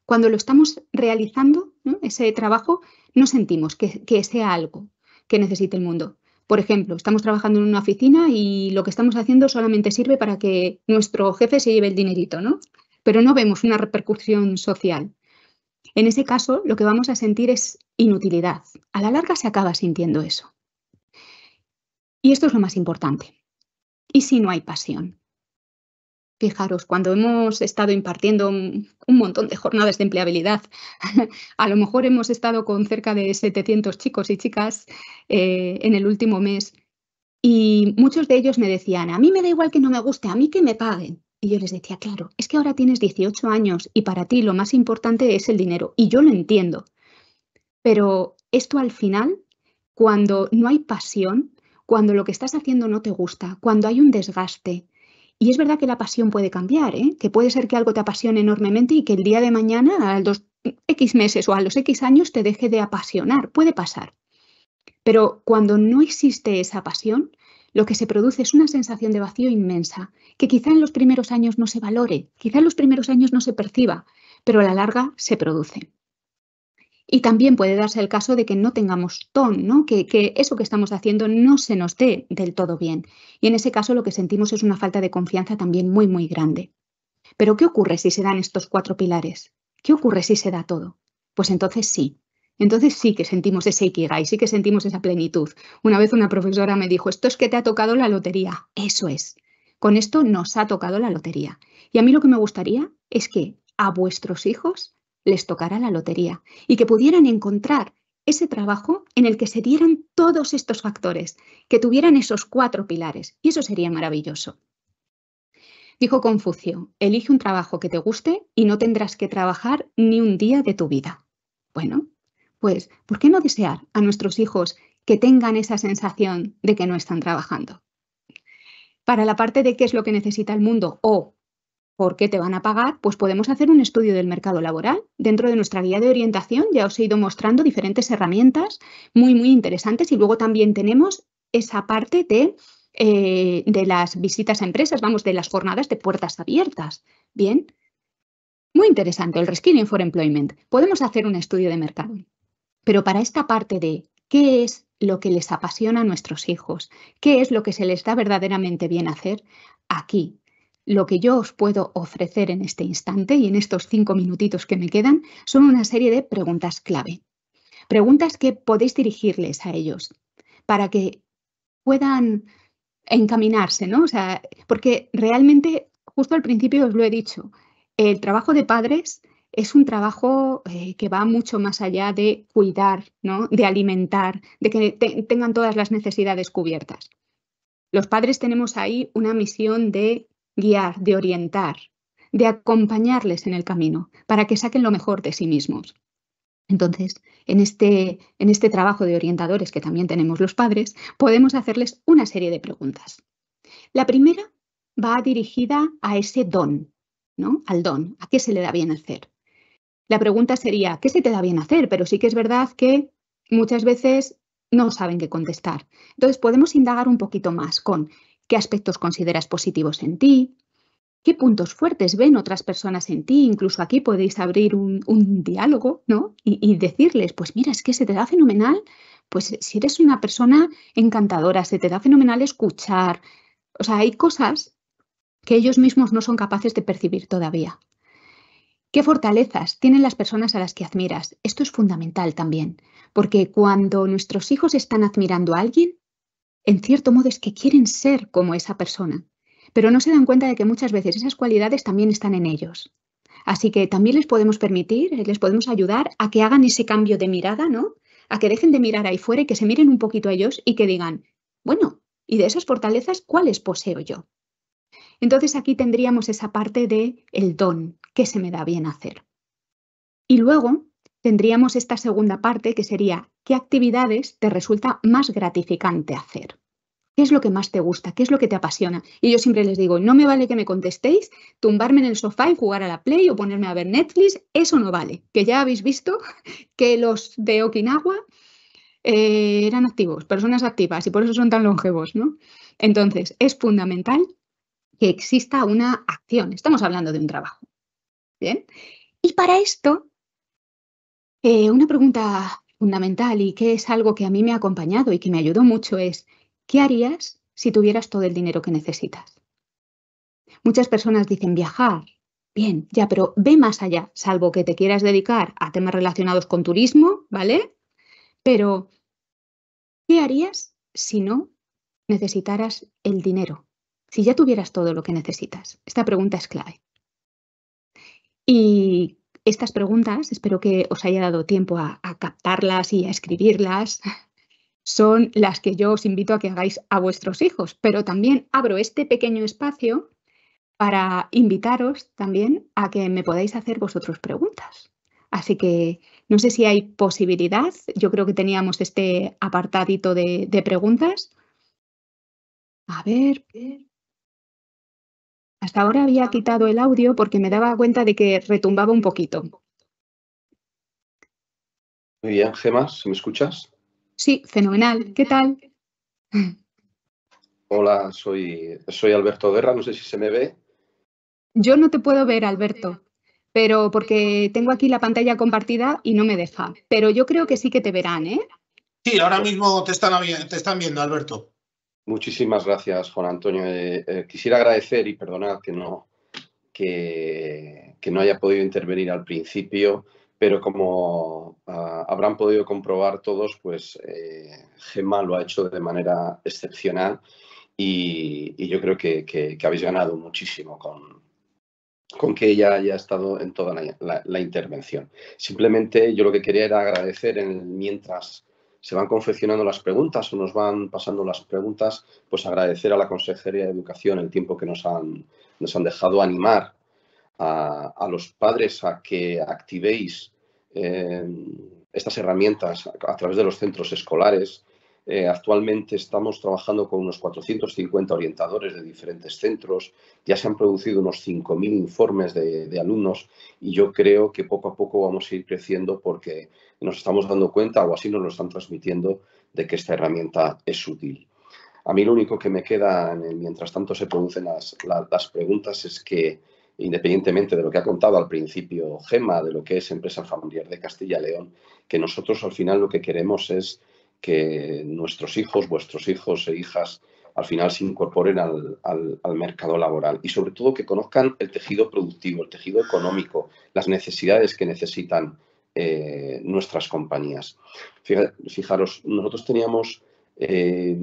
cuando lo estamos realizando, ese trabajo, no sentimos que, que sea algo que necesite el mundo. Por ejemplo, estamos trabajando en una oficina y lo que estamos haciendo solamente sirve para que nuestro jefe se lleve el dinerito, ¿no? Pero no vemos una repercusión social. En ese caso, lo que vamos a sentir es inutilidad. A la larga se acaba sintiendo eso. Y esto es lo más importante. ¿Y si no hay pasión? Fijaros, cuando hemos estado impartiendo un montón de jornadas de empleabilidad, a lo mejor hemos estado con cerca de 700 chicos y chicas eh, en el último mes y muchos de ellos me decían, a mí me da igual que no me guste, a mí que me paguen. Y yo les decía, claro, es que ahora tienes 18 años y para ti lo más importante es el dinero. Y yo lo entiendo. Pero esto al final, cuando no hay pasión, cuando lo que estás haciendo no te gusta, cuando hay un desgaste, y es verdad que la pasión puede cambiar, ¿eh? que puede ser que algo te apasione enormemente y que el día de mañana, a los X meses o a los X años, te deje de apasionar. Puede pasar. Pero cuando no existe esa pasión, lo que se produce es una sensación de vacío inmensa, que quizá en los primeros años no se valore, quizá en los primeros años no se perciba, pero a la larga se produce. Y también puede darse el caso de que no tengamos ton, Que, que, eso que estamos haciendo no se nos dé del todo bien. Y en ese caso lo que sentimos es una falta de confianza también muy, muy grande. Pero ¿qué ocurre si se dan estos cuatro pilares? ¿Qué ocurre si se da todo? Pues entonces sí, entonces sí que sentimos ese ikigai, sí que sentimos esa plenitud. Una vez una profesora me dijo, esto es que te ha tocado la lotería. Eso es. Con esto nos ha tocado la lotería. Y a mí lo que me gustaría es que a vuestros hijos les tocara la lotería y que pudieran encontrar ese trabajo en el que se dieran todos estos factores, que tuvieran esos cuatro pilares. Y eso sería maravilloso. Dijo Confucio, elige un trabajo que te guste y no tendrás que trabajar ni un día de tu vida. Bueno, pues, ¿por qué no desear a nuestros hijos que tengan esa sensación de que no están trabajando? Para la parte de qué es lo que necesita el mundo o por qué te van a pagar, pues podemos hacer un estudio del mercado laboral. Dentro de nuestra guía de orientación ya os he ido mostrando diferentes herramientas muy, muy interesantes y luego también tenemos esa parte de eh, de las visitas a empresas, vamos, de las jornadas de puertas abiertas. Bien, muy interesante el Reskilling for Employment. Podemos hacer un estudio de mercado. Pero para esta parte de qué es lo que les apasiona a nuestros hijos, qué es lo que se les da verdaderamente bien hacer, aquí lo que yo os puedo ofrecer en este instante y en estos cinco minutitos que me quedan son una serie de preguntas clave. Preguntas que podéis dirigirles a ellos para que puedan encaminarse, ¿no? sea, porque realmente, justo al principio os lo he dicho, el trabajo de padres es un trabajo eh, que va mucho más allá de cuidar, de alimentar, de que tengan todas las necesidades cubiertas. Los padres tenemos ahí una misión de guiar, de orientar, de acompañarles en el camino para que saquen lo mejor de sí mismos. Entonces, en este, en este trabajo de orientadores que también tenemos los padres, podemos hacerles una serie de preguntas. La primera va dirigida a ese don, ¿no? Al don, a qué se le da bien hacer. La pregunta sería, ¿qué se te da bien hacer? Pero sí que es verdad que muchas veces no saben qué contestar. Entonces podemos indagar un poquito más con qué aspectos consideras positivos en ti, qué puntos fuertes ven otras personas en ti. Incluso aquí podéis abrir un, diálogo ¿no? y, decirles, pues mira, es que se te da fenomenal, pues si eres una persona encantadora, se te da fenomenal escuchar. O sea, hay cosas que ellos mismos no son capaces de percibir todavía. ¿Qué fortalezas tienen las personas a las que admiras? Esto es fundamental también, porque cuando nuestros hijos están admirando a alguien, en cierto modo es que quieren ser como esa persona, pero no se dan cuenta de que muchas veces esas cualidades también están en ellos. Así que también les podemos permitir, les podemos ayudar a que hagan ese cambio de mirada, ¿no? A que dejen de mirar ahí fuera y que se miren un poquito a ellos y que digan, bueno, ¿y de esas fortalezas cuáles poseo yo? Entonces aquí tendríamos esa parte de el don, que se me da bien hacer. Y luego tendríamos esta segunda parte que sería qué actividades te resulta más gratificante hacer. ¿Qué es lo que más te gusta? ¿Qué es lo que te apasiona? Y yo siempre les digo, no me vale que me contestéis, tumbarme en el sofá y jugar a la Play o ponerme a ver Netflix, eso no vale, que ya habéis visto que los de Okinawa eh, eran activos, personas activas y por eso son tan longevos, ¿no? Entonces, es fundamental que exista una acción. Estamos hablando de un trabajo. Bien. Y para esto, eh, una pregunta fundamental y que es algo que a mí me ha acompañado y que me ayudó mucho es, ¿qué harías si tuvieras todo el dinero que necesitas? Muchas personas dicen viajar. Bien, ya, pero ve más allá, salvo que te quieras dedicar a temas relacionados con turismo, ¿vale? Pero, ¿qué harías si no necesitaras el dinero? si ya tuvieras todo lo que necesitas? Esta pregunta es clave. Y estas preguntas, espero que os haya dado tiempo a, captarlas y a escribirlas, son las que yo os invito a que hagáis a vuestros hijos, pero también abro este pequeño espacio para invitaros también a que me podáis hacer vosotros preguntas. Así que no sé si hay posibilidad, yo creo que teníamos este apartadito de, de preguntas. A ver, hasta ahora había quitado el audio porque me daba cuenta de que retumbaba un poquito. Muy bien, Gemma, ¿me escuchas? Sí, fenomenal. ¿Qué tal? Hola, soy, soy Alberto Guerra, no sé si se me ve. Yo no te puedo ver, Alberto, pero porque tengo aquí la pantalla compartida y no me deja. Pero yo creo que sí que te verán, ¿eh? Sí, ahora mismo te están, te están viendo, Alberto. Muchísimas gracias, Juan Antonio. Eh, eh, quisiera agradecer y perdonar que no, que, no haya podido intervenir al principio, pero como ah, habrán podido comprobar todos, pues eh, Gemma lo ha hecho de manera excepcional y, yo creo que, habéis ganado muchísimo con, con que ella haya estado en toda la, intervención. Simplemente yo lo que quería era agradecer mientras se van confeccionando las preguntas o nos van pasando las preguntas, pues agradecer a la Consejería de Educación el tiempo que nos han, nos han dejado animar a, los padres a que activéis eh, estas herramientas a través de los centros escolares, eh, actualmente estamos trabajando con unos 450 orientadores de diferentes centros. Ya se han producido unos 5.000 informes de, alumnos y yo creo que poco a poco vamos a ir creciendo porque nos estamos dando cuenta, o así nos lo están transmitiendo, de que esta herramienta es útil. A mí lo único que me queda en el, mientras tanto se producen las, las preguntas es que independientemente de lo que ha contado al principio Gema, de lo que es Empresa Familiar de Castilla y León, que nosotros al final lo que queremos es que nuestros hijos, vuestros hijos e hijas al final se incorporen al, mercado laboral y sobre todo que conozcan el tejido productivo, el tejido económico, las necesidades que necesitan eh, nuestras compañías. Fijaros, nosotros teníamos eh,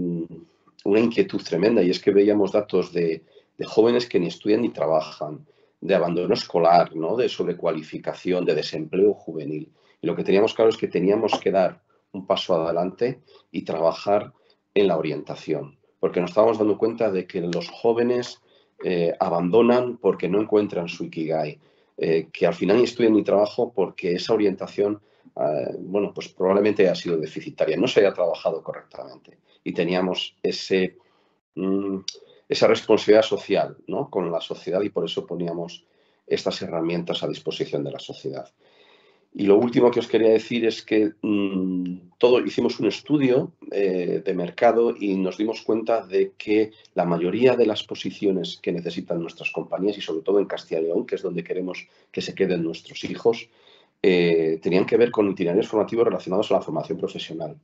una inquietud tremenda y es que veíamos datos de, de jóvenes que ni estudian ni trabajan, de abandono escolar, ¿no? de sobrecualificación, de desempleo juvenil. Y lo que teníamos claro es que teníamos que dar un paso adelante y trabajar en la orientación, porque nos estábamos dando cuenta de que los jóvenes eh, abandonan porque no encuentran su ikigai, eh, que al final ni estudian ni trabajo porque esa orientación, eh, bueno, pues probablemente ha sido deficitaria, no se haya trabajado correctamente y teníamos ese, mm, esa responsabilidad social ¿no? con la sociedad y por eso poníamos estas herramientas a disposición de la sociedad. Y lo último que os quería decir es que mm, todo, hicimos un estudio eh, de mercado y nos dimos cuenta de que la mayoría de las posiciones que necesitan nuestras compañías y sobre todo en Castilla y León, que es donde queremos que se queden nuestros hijos, eh, tenían que ver con itinerarios formativos relacionados a la formación profesional.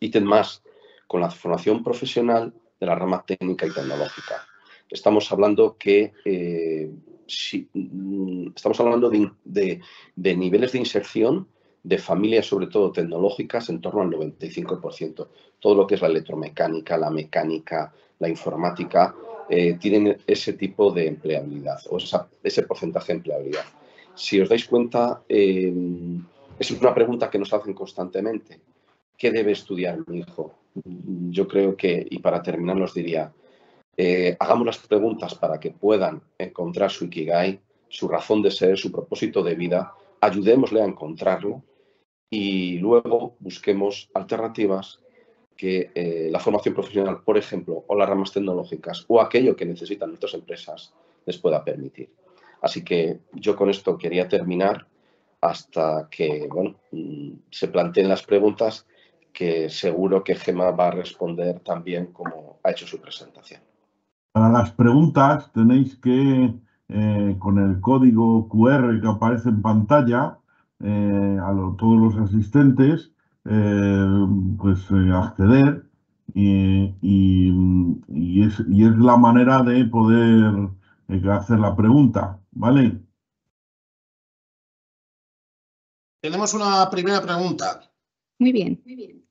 Ítem más, con la formación profesional de la rama técnica y tecnológica. Estamos hablando que eh, Mm, estamos hablando de, niveles de inserción de familias, sobre todo tecnológicas, en torno al 95%. Todo lo que es la electromecánica, la mecánica, la informática, eh, tienen ese tipo de empleabilidad o ese porcentaje de empleabilidad. Si os dais cuenta, em, es una pregunta que nos hacen constantemente. ¿Qué debe estudiar mi hijo? Yo creo que, y para terminar, os diría, eh, hagamos las preguntas para que puedan encontrar su ikigai, su razón de ser, su propósito de vida, ayudémosle a encontrarlo y luego busquemos alternativas que eh, la formación profesional, por ejemplo, o las ramas tecnológicas o aquello que necesitan nuestras empresas les pueda permitir. Así que yo con esto quería terminar hasta que mm, se planteen las preguntas que seguro que Gema va a responder también como ha hecho su presentación. Para las preguntas tenéis que, eh, con el código QR que aparece en pantalla, eh, a todos los asistentes, eh, pues acceder y, y, es, y, es, la manera de poder hacer la pregunta, ¿vale? Tenemos una primera pregunta. Muy bien, muy bien.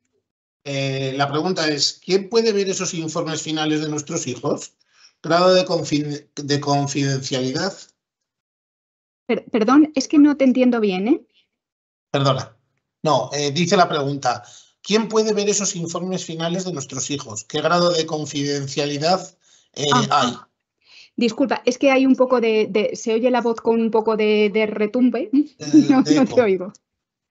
la pregunta es, ¿quién puede ver esos informes finales de nuestros hijos? grado de, confidencialidad. perdón, es que no te entiendo bien, ¿eh? Perdona. No, eh, dice la pregunta, ¿quién puede ver esos informes finales de nuestros hijos? ¿Qué grado de confidencialidad eh, ah, ah. hay? Disculpa, es que hay un poco de, Se oye la voz con un poco de, retumbe. Eh, no, te oigo.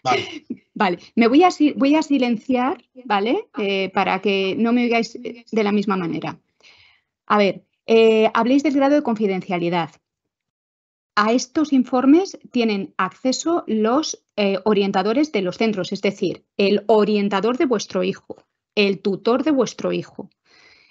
Vale. vale. me voy a, silenciar, ¿vale? para que no me oigáis de la misma manera. A ver, eh, habléis del grado de confidencialidad. A estos informes tienen acceso los eh, orientadores de los centros, es decir, el orientador de vuestro hijo, el tutor de vuestro hijo.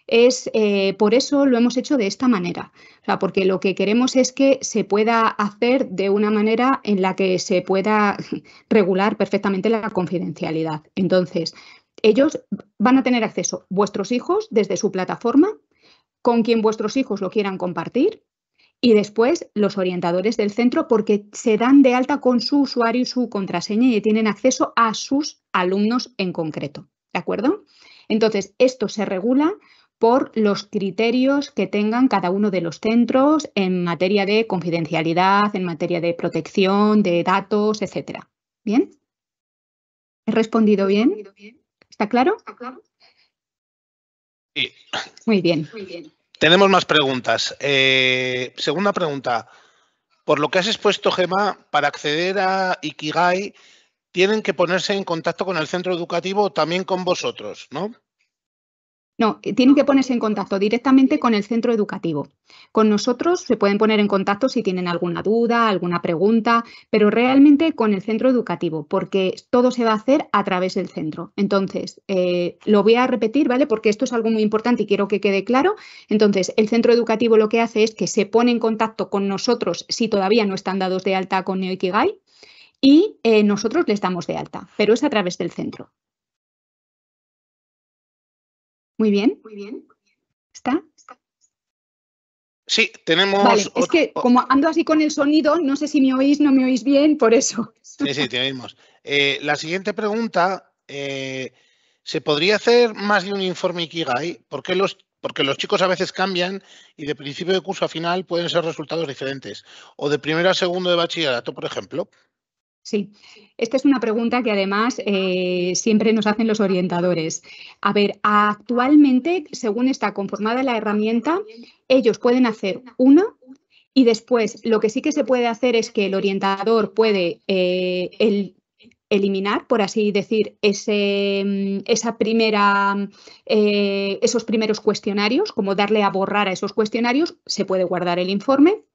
Es eh, por eso lo hemos hecho de esta manera, porque lo que queremos es que se pueda hacer de una manera en la que se pueda regular perfectamente la confidencialidad. Entonces, ellos van a tener acceso, vuestros hijos, desde su plataforma, con quien vuestros hijos lo quieran compartir y después los orientadores del centro porque se dan de alta con su usuario y su contraseña y tienen acceso a sus alumnos en concreto. ¿De acuerdo? Entonces, esto se regula por los criterios que tengan cada uno de los centros en materia de confidencialidad, en materia de protección de datos, etcétera. ¿Bien? ¿He respondido bien? ¿Está claro? Sí. Muy bien. Muy bien. Tenemos más preguntas. Eh, segunda pregunta. Por lo que has expuesto, Gema, para acceder a Ikigai, tienen que ponerse en contacto con el centro educativo también con vosotros, ¿no? No, eh, tienen que ponerse en contacto directamente con el centro educativo. Con nosotros se pueden poner en contacto si tienen alguna duda, alguna pregunta, pero realmente con el centro educativo, porque todo se va a hacer a través del centro. Entonces, eh, lo voy a repetir, ¿vale? Porque esto es algo muy importante y quiero que quede claro. Entonces, el centro educativo lo que hace es que se pone en contacto con nosotros si todavía no están dados de alta con Neoikigai y eh, nosotros le damos de alta, pero es a través del centro. Muy bien, muy bien. ¿Está? Sí, tenemos. Vale, es que como ando así con el sonido, no sé si me oís, no me oís bien, por eso. Sí, sí, te oímos. Eh, la siguiente pregunta: eh, ¿se podría hacer más de un informe Ikigai? los porque los chicos a veces cambian y de principio de curso a final pueden ser resultados diferentes. O de primero a segundo de bachillerato, por ejemplo. Sí, esta es una pregunta que además eh, siempre nos hacen los orientadores. A ver, actualmente, según está conformada la herramienta, ellos pueden hacer una y después lo que sí que se puede hacer es que el orientador puede eh, el, eliminar, por así decir, ese, mm, esa primera, eh, esos primeros cuestionarios, como darle a borrar a esos cuestionarios, se puede guardar el informe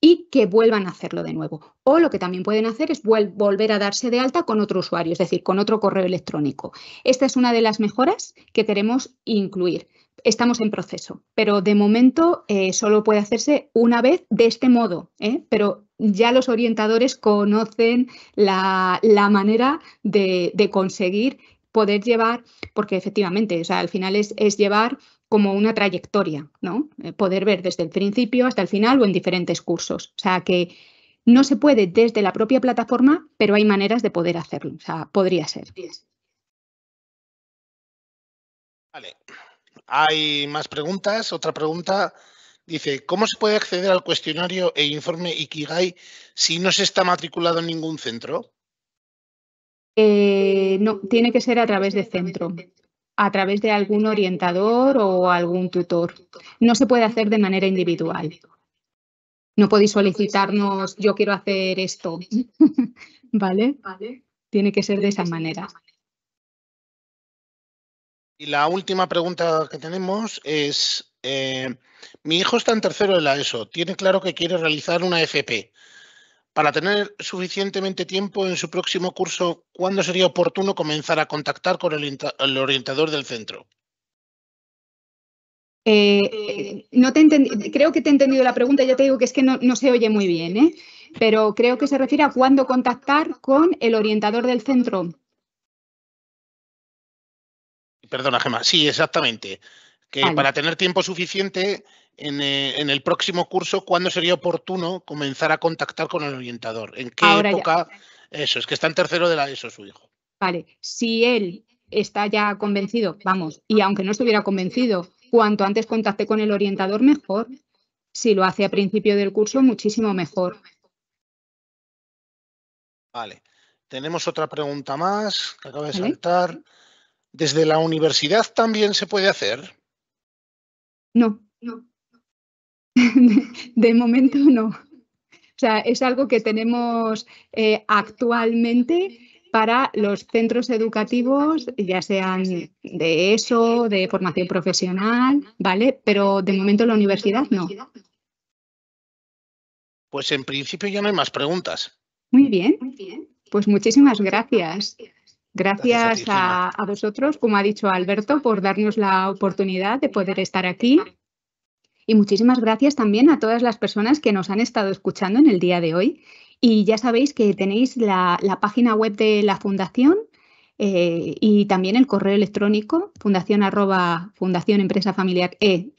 y que vuelvan a hacerlo de nuevo. O lo que también pueden hacer es volver a darse de alta con otro usuario, es decir, con otro correo electrónico. Esta es una de las mejoras que queremos incluir. Estamos en proceso, pero de momento eh, solo puede hacerse una vez de este modo, ¿eh? pero ya los orientadores conocen la, manera de, de conseguir poder llevar, porque efectivamente, al final es, es llevar como una trayectoria, ¿no? Eh, poder ver desde el principio hasta el final o en diferentes cursos. O sea, que no se puede desde la propia plataforma, pero hay maneras de poder hacerlo. O sea, podría ser. Vale. Hay más preguntas. Otra pregunta dice, ¿cómo se puede acceder al cuestionario e informe Ikigai si no se está matriculado en ningún centro? Eh, no, tiene que ser a través de centro, a través de algún orientador o algún tutor. No se puede hacer de manera individual. No podéis solicitarnos, yo quiero hacer esto, ¿vale? Tiene que ser de esa manera. Y la última pregunta que tenemos es, eh, mi hijo está en tercero de la ESO, tiene claro que quiere realizar una FP. Para tener suficientemente tiempo en su próximo curso, ¿cuándo sería oportuno comenzar a contactar con el, orientador del centro? Eh, eh, no te creo que te he entendido la pregunta, ya te digo que es que no, se oye muy bien, ¿eh? pero creo que se refiere a cuándo contactar con el orientador del centro. Perdona, Gemma, sí, exactamente. Que para tener tiempo suficiente eh, en, el próximo curso, ¿cuándo sería oportuno comenzar a contactar con el orientador? ¿En qué época? Eso, es que está en tercero de la ESO su hijo. Vale, si él está ya convencido, vamos, y aunque no estuviera convencido, cuanto antes contacte con el orientador, mejor. Si lo hace a principio del curso, muchísimo mejor. Vale. Tenemos otra pregunta más que acaba de saltar. ¿Desde la universidad también se puede hacer? No, no. de momento no. O sea, es algo que tenemos eh, actualmente para los centros educativos, ya sean de ESO, de formación profesional, ¿vale? Pero de momento la universidad no. Pues en principio ya no hay más preguntas. Muy bien, pues muchísimas gracias. Gracias a vosotros, como ha dicho Alberto, por darnos la oportunidad de poder estar aquí y muchísimas gracias también a todas las personas que nos han estado escuchando en el día de hoy. Y ya sabéis que tenéis la, página web de la Fundación eh, y también el correo electrónico fundación arroba fundación empresa familiar e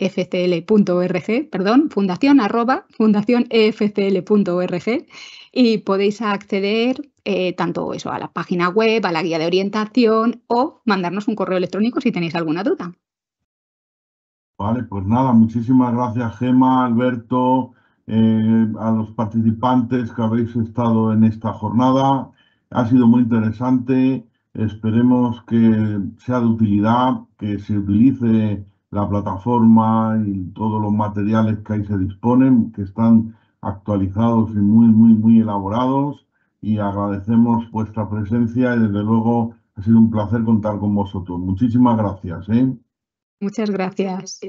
perdón, fundación arroba fundación e y podéis acceder eh, tanto eso a la página web, a la guía de orientación o mandarnos un correo electrónico si tenéis alguna duda. Vale, pues nada, muchísimas gracias Gema, Alberto, eh, a los participantes que habéis estado en esta jornada. Ha sido muy interesante, esperemos que sea de utilidad, que se utilice la plataforma y todos los materiales que ahí se disponen, que están actualizados y muy, muy, muy elaborados. Y agradecemos vuestra presencia y desde luego ha sido un placer contar con vosotros. Muchísimas gracias. ¿eh? Muchas gracias.